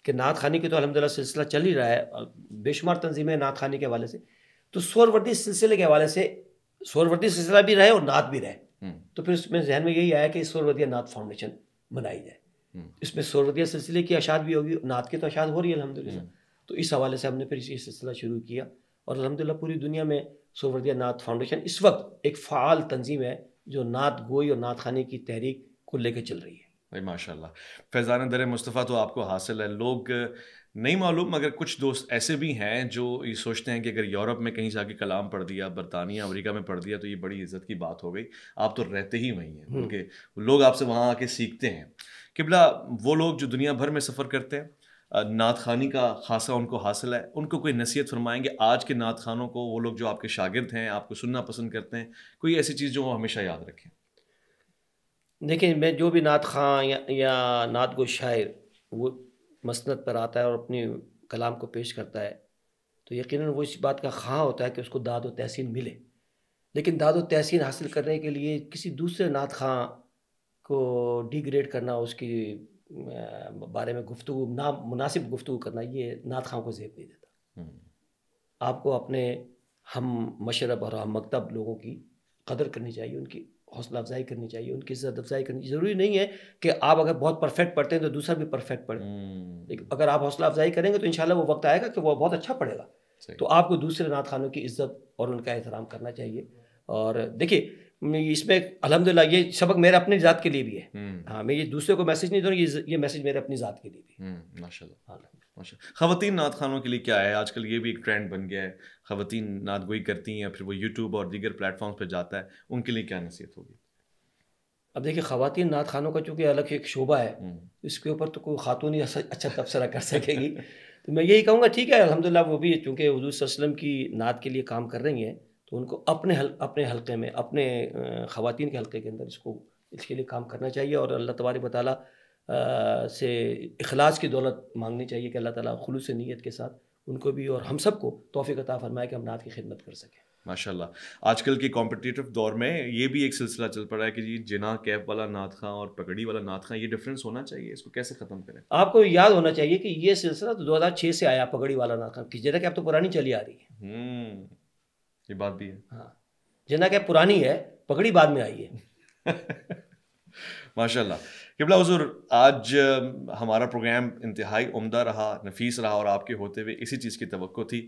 कि नाथ खानी की तो अलहमदिल्ला सिलसिला चल ही रहा है बेशुमार तनजीमें नाथ खानी के हवाले से तो सौरवर्दी सिलसिले के हवाले से सौरवर्दी सिलसिला भी रहे और नात भी रहे हम्म। तो फिर उसमें जहन में यही आया कि सौरवर्दिया नात फाउंडेशन बनाई जाए हम्म। इसमें सूरतिया सिलसिले की अशाद भी होगी नात की तो अशाद हो रही है अलहमदिल्ला हम्म। तो इस हवाले से हमने फिर ये सिलसिला शुरू किया और अलहमदिल्ला पूरी दुनिया में सूरतिया नात फाउंडेशन इस वक्त एक फ़ाल तंजीम है जो नात गोई और नात खाने की तहरीक को लेकर चल रही है भाई माशा फैज़ान दर मुस्तफ़ा तो आपको हासिल है लोग नहीं मालूम मगर कुछ दोस्त ऐसे भी हैं जो ये सोचते हैं कि अगर यूरोप में कहीं जाके कलाम पढ़ दिया बरतानिया अमेरिका में पढ़ दिया तो ये बड़ी इज्जत की बात हो गई आप तो रहते ही वहीं हैं हम्म। क्योंकि लोग आपसे वहाँ आके सीखते हैं किबला वो लोग जो दुनिया भर में सफ़र करते हैं नात खानी का खासा उनको हासिल है उनको कोई नसीहत फरमाएंगे आज के नात खानों को वो लोग जो आपके शागिर्द हैं आपको सुनना पसंद करते हैं कोई ऐसी चीज़ जो वो हमेशा याद रखें देखिए मैं जो भी नात खां या, या नात गो शायर वो मसनत पर आता है और अपने कलाम को पेश करता है तो यकीनन वो इस बात का खां होता है कि उसको दाद व तहसीन मिले लेकिन दाद व तहसीन हासिल करने के लिए किसी दूसरे नात खां को डिग्रेड करना उसकी बारे में गुफ्तु ना मुनासिब गुफ्तु करना ये नात खां को जेब नहीं देता हम्म। आपको अपने हम मशरब और हम मकतब लोगों की कदर करनी चाहिए उनकी हौसला अफजाई करनी चाहिए उनकी इज्जत अफजाई करनी ज़रूरी नहीं है कि आप अगर बहुत परफेक्ट पढ़ते हैं तो दूसरा भी परफेक्ट पढ़े हम्म। लेकिन अगर आप हौसला अफजाई करेंगे तो इन वो वक्त आएगा कि वह बहुत अच्छा पढ़ेगा तो आपको दूसरे नात खानों की इज्जत और उनका एहतराम करना चाहिए और देखिए इसमें अलहमदिल्ला ये सबक हम्म। हाँ, मेरे अपनी ज़ात के लिए भी है हम्म, हाँ मैं ये दूसरे को मैसेज नहीं दे रहा ये ये मैसेज मेरे अपनी ज़ात के लिए भी माशा माशा ख़वान नात खानों के लिए क्या है आजकल ये भी एक ट्रेंड बन गया है खातन नात गोई करती हैं फिर वो यूट्यूब और दीगर प्लेटफॉर्म्स पर जाता है उनके लिए क्या नसीहत होगी अब देखिए खातन नात खानों का चूँकि अलग एक शोबा है हम्म। इसके ऊपर तो कोई खातून ही अच्छा तबसरा कर सकेगी तो मैं यही कहूँगा ठीक है अलहमदिल्ला वो भी चूँकि हजूर वसलम की नात के लिए काम कर रही हैं तो उनको अपने हल अपने हलके में अपने ख़वान के हलके के अंदर इसको इसके लिए काम करना चाहिए और अल्लाह तबारक बताली से अखलास की दौलत मांगनी चाहिए कि अल्लाह ताली खुलूस नीयत के साथ उनको भी और हम सब को का अता फरमाए कि हम नात की खिदमत कर सकें माशाल्लाह आजकल के कॉम्पिटिटिव दौर में ये भी एक सिलसिला चल पड़ा है कि जी जिना कैप वाला नात खां और पगड़ी वाला नात खां ये डिफरेंस होना चाहिए इसको कैसे ख़त्म करें आपको याद होना चाहिए कि ये सिलसिला तो 2006 से आया पगड़ी वाला नात खां कि जगह कि अब तो पुरानी चली आ रही है हम्म। ये बात भी है हाँ जिंदा क्या पुरानी है पगड़ी बाद में आई है माशाल्लाह किबला हजूर आज हमारा प्रोग्राम इंतहाई उम्दा रहा नफीस रहा और आपके होते हुए इसी चीज़ की तो थी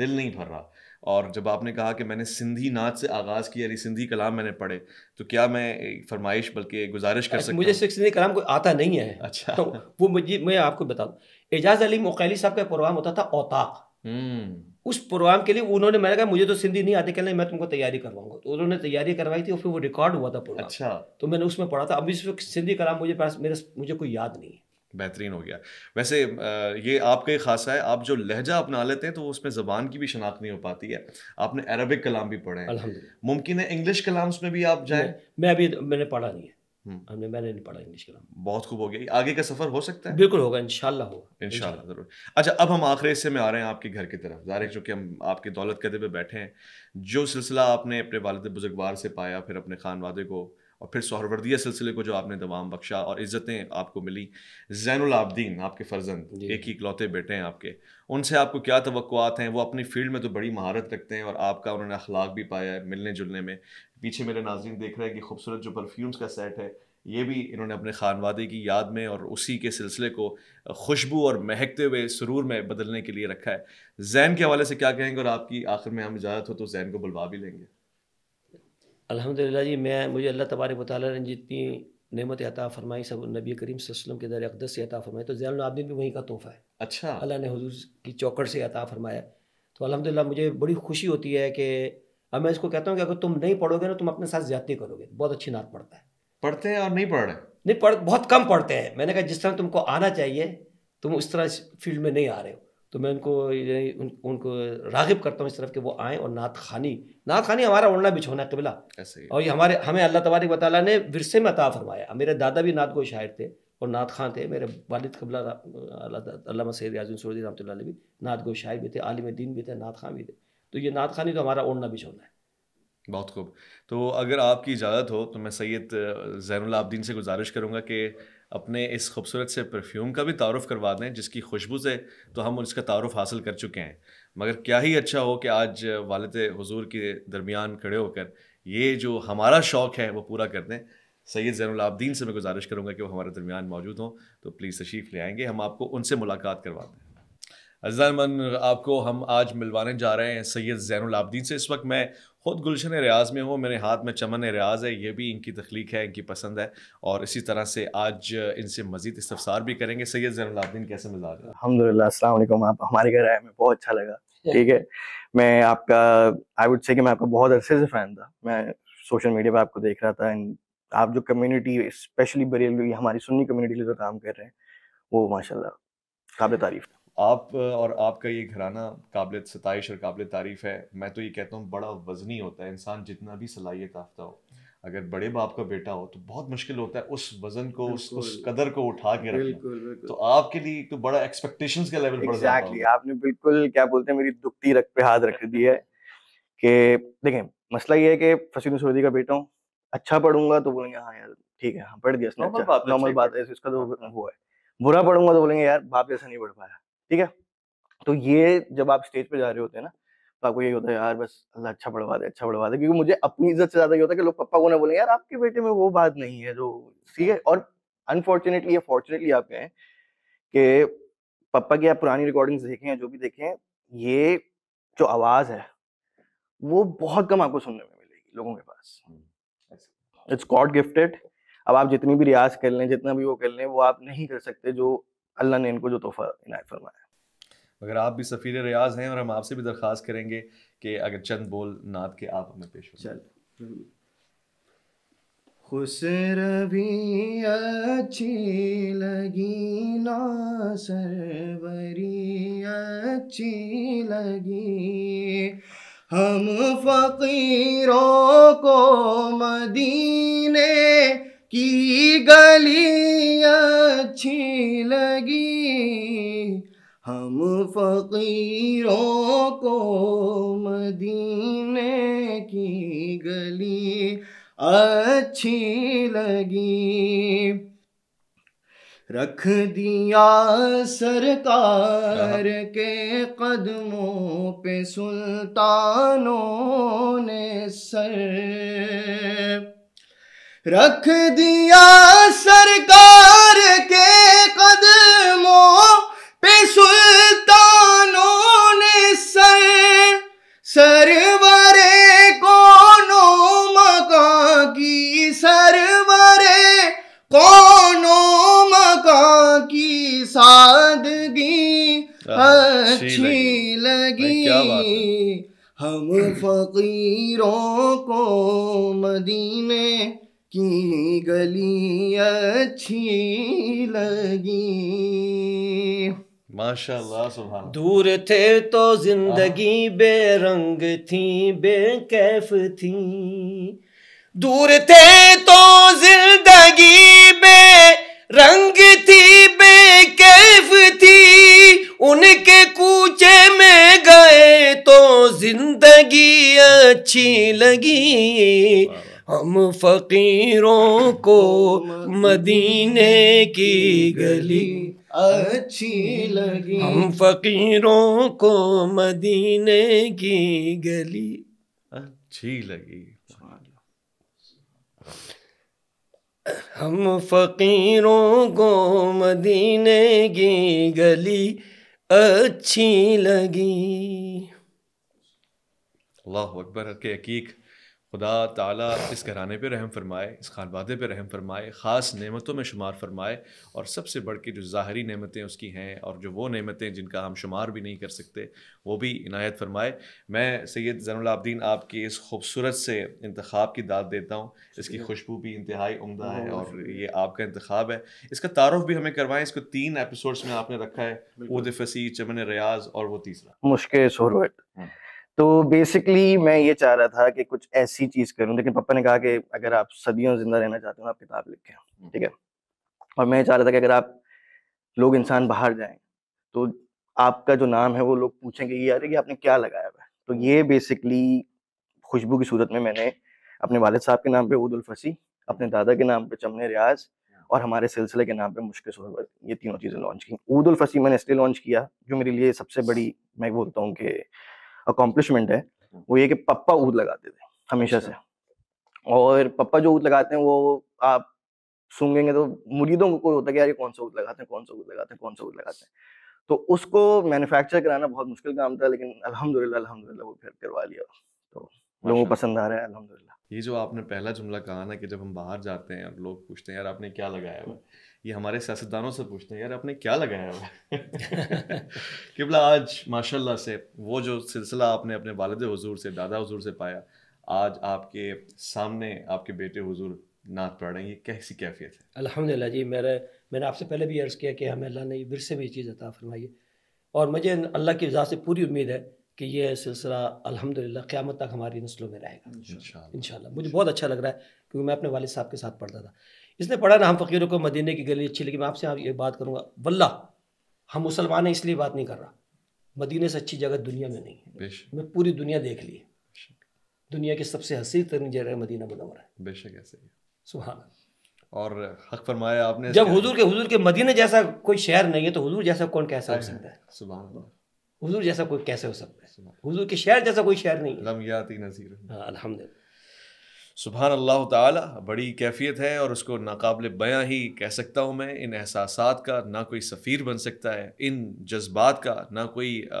दिल नहीं भर रहा और जब आपने कहा कि मैंने सिंधी नाच से आगाज़ किया यानी सिंधी कलाम मैंने पढ़े तो क्या मैं फरमाइश बल्कि गुजारिश कर सकता मुझे सिर्फ सिंधी कलाम को आता नहीं है अच्छा तो वो मुझे मैं आपको बताऊँ एजाज़ अली मुकैली साहब का प्रोग्राम होता था औताक हम्म। उस प्रोग्राम के लिए उन्होंने मैंने कहा मुझे तो सिंधी नहीं आती कहना मैं तुमको तैयारी करवाऊंगा तो उन्होंने तैयारी करवाई थी और फिर वो रिकॉर्ड हुआ था प्रोग्राम अच्छा तो मैंने उसमें पढ़ा था अभी सिंधी कलाम मुझे पास मेरे मुझे कोई याद नहीं है बेहतरीन हो गया वैसे ये आपका ही खासा है आप जो लहजा अपना लेते हैं तो उसमें ज़बान की भी शनाख्त नहीं हो पाती है आपने अरबिक कलाम भी पढ़े हैं मुमकिन है इंग्लिश कलाम्स में भी आप जाएं मैं अभी मैंने पढ़ा नहीं है हम्म। हमने मैंने नहीं पढ़ा इंग्लिश ग्रामर बहुत खूब हो गया आगे का सफर हो सकता है बिल्कुल होगा इनशाला होगा इनशाला जरूर अच्छा अब हम आखिरी हिस्से में आ रहे हैं आपके घर की तरफ ज़ाहिर चूंकि हम आपके दौलत कदे पे बैठे हैं जो सिलसिला आपने अपने वालद बुजुर्गवार से पाया फिर अपने खान वादे को और फिर सहरवर्दिया सिलसिले को जो आपने दवाम बख्शा और इज़्ज़तें आपको मिली जैन आबदीन आपके फर्जंद एक ही इकलौते बेटे हैं आपके उनसे आपको क्या तो हैं वो अपनी फील्ड में तो बड़ी महारत रखते हैं और आपका उन्होंने अखलाक भी पाया है मिलने जुलने में पीछे मेरे नाजरन देख रहे हैं कि खूबसूरत जो परफ्यूम्स का सेट है ये भी इन्होंने अपने खानवादे की याद में और उसी के सिलसिले को खुशबू और महकते हुए सुरूर में बदलने के लिए रखा है जैन के हवाले से क्या कहेंगे और आपकी आखिर में हम इजाज़त हो तो जैन को बुलवा भी लेंगे अलहमदिल्ला जी मैं मुझे अल्लाह तबारक मताल ने जितनी नमत अता फरमाई सब नबी करीम वसल्लम के दर अकदस से अता फरमाई तो जैन आदमी भी वहीं का तोहफ़ा है अच्छा अल्लाह ने हजूर की चौकड़ से अता फरमाया तो अलहमदिल्ला मुझे बड़ी खुशी होती है कि अब मैं इसको कहता हूँ कि अगर तुम नहीं पढ़ोगे ना तुम अपने साथ ज्यादा करोगे बहुत अच्छी नात पढ़ता है पढ़ते हैं और नहीं पढ़ रहे नहीं पढ़ बहुत कम पढ़ते हैं मैंने कहा जिस तरह तुमको आना चाहिए तुम उस तरह फील्ड में नहीं आ रहे हो तो मैं उनको उनको रागिब करता हूँ इस तरफ कि वो आएँ और नात खानी नात खानी हमारा उड़ना बिछोना कबला और ये हमारे हमें अल्लाह तबारक वाली ने विरसे में अता फरमाया मेरे दादा भी नात को शायर थे और नात खां थे मेरे वालिद कबला सैद याजुन सूरदी रहमत भी नात गो शायर भी थे आलिम दीन भी थे नात खां भी थे तो ये नात खानी तो हमारा ओढ़ना भी छोड़ना है बहुत खूब तो अगर आपकी इजाज़त हो तो मैं सैयद जैनुल आबदीन से गुजारिश करूँगा कि अपने इस खूबसूरत से परफ्यूम का भी तारफ़ करवा दें जिसकी खुशबू से तो हम उसका तारफ़ हासिल कर चुके हैं मगर क्या ही अच्छा हो कि आज वालद हजूर के दरमियान खड़े होकर ये जो हमारा शौक़ है वो पूरा कर दें सैयद जैनुल से मैं गुजारिश करूँगा कि वो हमारे दरमियान मौजूद हों तो प्लीज़ तशीफ़ ले आएँगे हम आपको उनसे मुलाकात करवा दें अजहरमन आपको हम आज मिलवाने जा रहे हैं सैयद जैन से इस वक्त मैं खुद गुलशन रियाज में हूँ मेरे हाथ में चमन रियाज है ये भी इनकी तख्लीक है इनकी पसंद है और इसी तरह से आज इनसे मजीद इस्तफसार भी करेंगे सैयद जैन कैसे मिला है अलहमदिल्ला आप हमारे घर आए हमें बहुत अच्छा लगा ठीक है मैं आपका आई वुड से कि मैं आपका बहुत अरसे से फ़ैन था मैं सोशल मीडिया पर आपको देख रहा था एंड आप जो कम्युनिटी स्पेशली बरेली हमारी सुन्नी कम्युनिटी के लिए जो काम कर रहे हैं वो माशाल्लाह काबिल तारीफ़ आप और आपका ये घराना काबिल सतश और काबिल तारीफ़ है मैं तो ये कहता हूँ बड़ा वजनी होता है इंसान जितना भी सलाहियत याफ्ता हो अगर बड़े बाप का बेटा हो तो बहुत मुश्किल होता है उस वजन को उस उस कदर को उठा के रखना तो आपके लिए तो बड़ा एक्सपेक्टेशंस का लेवल exactly, बढ़ जाता है आपने बिल्कुल क्या बोलते हैं मेरी दुखती रख पे हाथ रख दिया है कि देखें मसला ये है कि फसीन सऊदी का बेटा हूँ अच्छा पढ़ूंगा तो बोलेंगे हाँ यार ठीक है हाँ पढ़ दिया नॉर्मल अच्छा, बात है इसका तो वो है बुरा पढ़ूंगा तो बोलेंगे यार बाप जैसा नहीं पढ़ पाया ठीक है तो ये जब आप स्टेज पे जा रहे होते हैं ना तो आपको यही होता है यार बस अल्लाह अच्छा पढ़वा दे अच्छा पढ़वा दे क्योंकि मुझे अपनी इज्जत से ज्यादा ये होता है कि लोग पप्पा को ना बोले यार आपके बेटे में वो बात नहीं है जो ठीक है और अनफॉर्चुनेटली या फॉर्चुनेटली आप कहें कि पप्पा की आप पुरानी रिकॉर्डिंग्स देखें जो भी देखें ये जो आवाज है वो बहुत कम आपको सुनने में मिलेगी लोगों के पास इट्स गॉड गिफ्टेड अब आप जितनी भी रियाज कर लें जितना भी वो कर लें वो आप नहीं कर सकते जो अल्लाह ने इनको जो तोहफा इनायत फरमाया अगर आप भी सफ़ीर रियाज हैं और हम आपसे भी दरख्वास्त करेंगे कि अगर चंद बोल नात के आप हमें पेश चल खुसर भी अच्छी लगी ना सरवरी अच्छी लगी हम फकीरों को मदीने की गली अच्छी लगी हम फकीरों को मदीने की गली अच्छी लगी रख दिया सरकार हाँ। के कदमों पे सुल्तानों ने सर रख दिया सरकार के कदमों पे सुल्तानों ने सर सरवरे कोनो मका की सरवरे कोनो मका की सादगी अच्छी लगी हम फकीरों को मदीने की गली अच्छी लगी माशाल्लाह सुभान दूर थे तो जिंदगी हाँ। बेरंग थी बेकैफ थी दूर थे तो जिंदगी बे रंग थी बेकैफ थी उनके कूचे में गए तो जिंदगी अच्छी लगी हम फकीरों को मदीने की गली अच्छी लगी हम फकीरों को मदीने की गली अच्छी लगी हम फकीरों को मदीने की गली अच्छी लगी अल्लाह अकबर के हकीक खुदा ताला इस घराने पे रहम फरमाए इस खानवादे पे रहम फरमाए ख़ास नेमतों में शुमार फरमाए और सबसे बढ़ के जो ज़ाहरी नेमतें उसकी हैं और जो वो नेमतें जिनका हम शुमार भी नहीं कर सकते वो भी इनायत फरमाए मैं सैद ज़ैनलाब्दीन आपके इस खूबसूरत से इंतखब की दाद देता हूँ इसकी खुशबू भी इंतहाई उमदा है और ये आपका इंतखब है इसका तारफ़ भी हमें करवाएं इसको तीन एपिसोड्स में आपने रखा है उद फसी चमन रियाज और वो तीसरा मुश्किल तो बेसिकली मैं ये चाह रहा था कि कुछ ऐसी चीज़ करूं लेकिन पापा ने कहा कि अगर आप सदियों जिंदा रहना चाहते हो आप किताब लिखें हम्म। ठीक है और मैं चाह रहा था कि अगर आप लोग इंसान बाहर जाए तो आपका जो नाम है वो लोग पूछेंगे ये यार कि आपने क्या लगाया हुआ है तो ये बेसिकली खुशबू की सूरत में मैंने अपने वालद साहब के नाम पे उदुल फसी अपने दादा के नाम पे चमने रियाज हाँ। और हमारे सिलसिले के नाम पे मुश्किल सोहबत ये तीनों चीज़ें लॉन्च की ऊद फसी मैंने इसलिए लॉन्च किया जो मेरे लिए सबसे बड़ी मैं बोलता हूँ कि अकॉम्प्लिशमेंट है हाँ। वो ये कि पप्पा ऊद लगाते थे हमेशा अच्छा। से और पप्पा जो ऊद लगाते हैं वो आप सुनेंगे तो मुरीदों को होता है कि यार कौन सा ऊद लगाते हैं कौन सा ऊद लगाते हैं कौन सा ऊद लगाते हैं तो उसको मैन्युफैक्चर कराना बहुत मुश्किल काम था लेकिन अलहमदिल्ला अलहमदिल्ला वो फिर करवा लिया तो लोगों को पसंद आ रहा है अलहमदिल्ला ये जो आपने पहला जुमला कहा ना कि जब हम बाहर जाते हैं और लोग पूछते हैं यार आपने क्या लगाया हुआ ये हमारे सियासतदानों से पूछते हैं यार आपने क्या लगाया है कि बोला आज माशाल्लाह से वो जो सिलसिला आपने अपने वालद हजूर से दादा हजूर से पाया आज आपके सामने आपके बेटे हजूर नात पढ़ रहे हैं ये कैसी कैफियत है अलहमदिल्ला जी मेरे मैंने आपसे पहले भी अर्ज़ किया कि हमें अल्लाह ने से भी ये चीज़ अता फरमाई है और मुझे अल्लाह की वजह से पूरी उम्मीद है कि यह सिलसिला अलहमदिल्ला क़्यामत तक हमारी नस्लों में रहेगा इन मुझे बहुत अच्छा लग रहा है क्योंकि मैं अपने वाल साहब के साथ पढ़ता था इसने पढ़ा ना हम फ़कीरों को मदीने की गली अच्छी लेकिन मैं आपसे ये बात करूँगा वल्ला हम मुसलमान हैं इसलिए बात नहीं कर रहा मदीने से अच्छी जगह दुनिया में नहीं है मैं पूरी दुनिया देख ली दुनिया के सबसे हसीन तरीन जगह मदीना मनवर है बेशक ऐसे सुबह और हक फरमाया आपने जब हुजूर के हुजूर के मदीने जैसा कोई शहर नहीं है तो हुजूर जैसा कौन कैसा हो सकता है सुबह हुजूर जैसा कोई कैसे हो सकता है हुजूर के शहर जैसा कोई शहर नहीं है लम्बियाती हाँ, अलहमदिल्ला सुबहान अल्लाह ताला बड़ी कैफियत है और उसको नाकबिल बयां ही कह सकता हूँ मैं इन एहसास का ना कोई सफ़ीर बन सकता है इन जज्बात का ना कोई आ,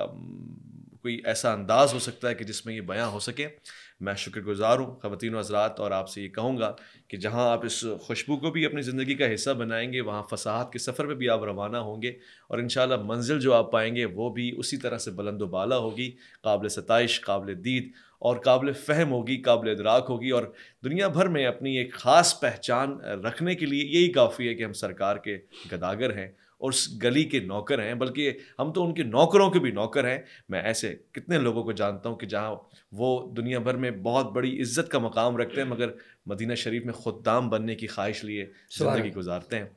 कोई ऐसा अंदाज़ हो सकता है कि जिसमें ये बयां हो सके मैं शुक्रगुजार हूँ ख़वान हजरात और आपसे ये कहूँगा कि जहाँ आप इस खुशबू को भी अपनी ज़िंदगी का हिस्सा बनाएंगे वहाँ फसाहत के सफ़र में भी आप रवाना होंगे और इन मंजिल जो आप पाएंगे वो भी उसी तरह से बुलंद बाला होगी काबिल सतश काबिल दीद और काबिल फहम होगी काबिल इदराक होगी और दुनिया भर में अपनी एक ख़ास पहचान रखने के लिए यही काफ़ी है कि हम सरकार के गदागर हैं और उस गली के नौकर हैं बल्कि हम तो उनके नौकरों के भी नौकर हैं मैं ऐसे कितने लोगों को जानता हूँ कि जहाँ वो दुनिया भर में बहुत बड़ी इज्जत का मकाम रखते हैं मगर मदीना शरीफ में खुददाम बनने की ख्वाहिश लिए ज़िंदगी गुजारते हैं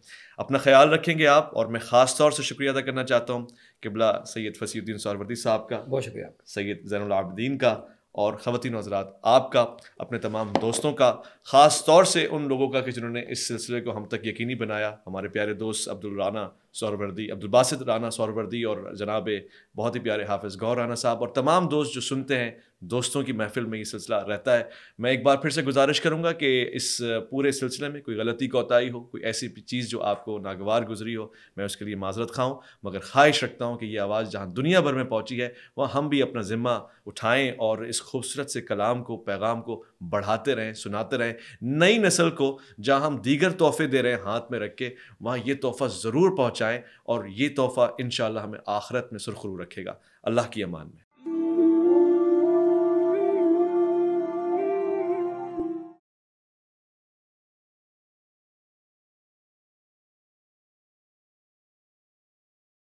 अपना ख्याल रखेंगे आप और मैं ख़ास तौर से शुक्रिया अदा करना चाहता हूँ किबला सैयद फसीुद्दीन सौरवर्दी साहब का बहुत शुक्रिया सैयद जैनदीन का और ख़वान हजरात आपका अपने तमाम दोस्तों का ख़ास तौर से उन लोगों का कि जिन्होंने इस सिलसिले को हम तक यकीनी बनाया हमारे प्यारे दोस्त अब्दुल राना सौरवर्दी अब्दुलबासद राना सौरवर्दी और जनाब बहुत ही प्यारे हाफिज़ गौर राना साहब और तमाम दोस्त जो सुनते हैं दोस्तों की महफिल में ये सिलसिला रहता है मैं एक बार फिर से गुजारिश करूँगा कि इस पूरे सिलसिले में कोई गलती कोताही हो कोई ऐसी चीज़ जो आपको नागवार गुजरी हो मैं उसके लिए माजरत खाऊँ मगर ख्वाहिश रखता हूँ कि ये आवाज़ जहाँ दुनिया भर में पहुँची है वहाँ हम भी अपना ज़िम्मा उठाएँ और इस खूबसूरत से कलाम को पैगाम को बढ़ाते रहें सुनाते रहें नई नस्ल को जहाँ हम दीगर तोहफे दे रहे हैं हाथ में रख के वहाँ ये तोहफ़ा ज़रूर पहुँचाएँ और ये तोहफ़ा इन हमें आखरत में सुरखरू रखेगा अल्लाह की अमान में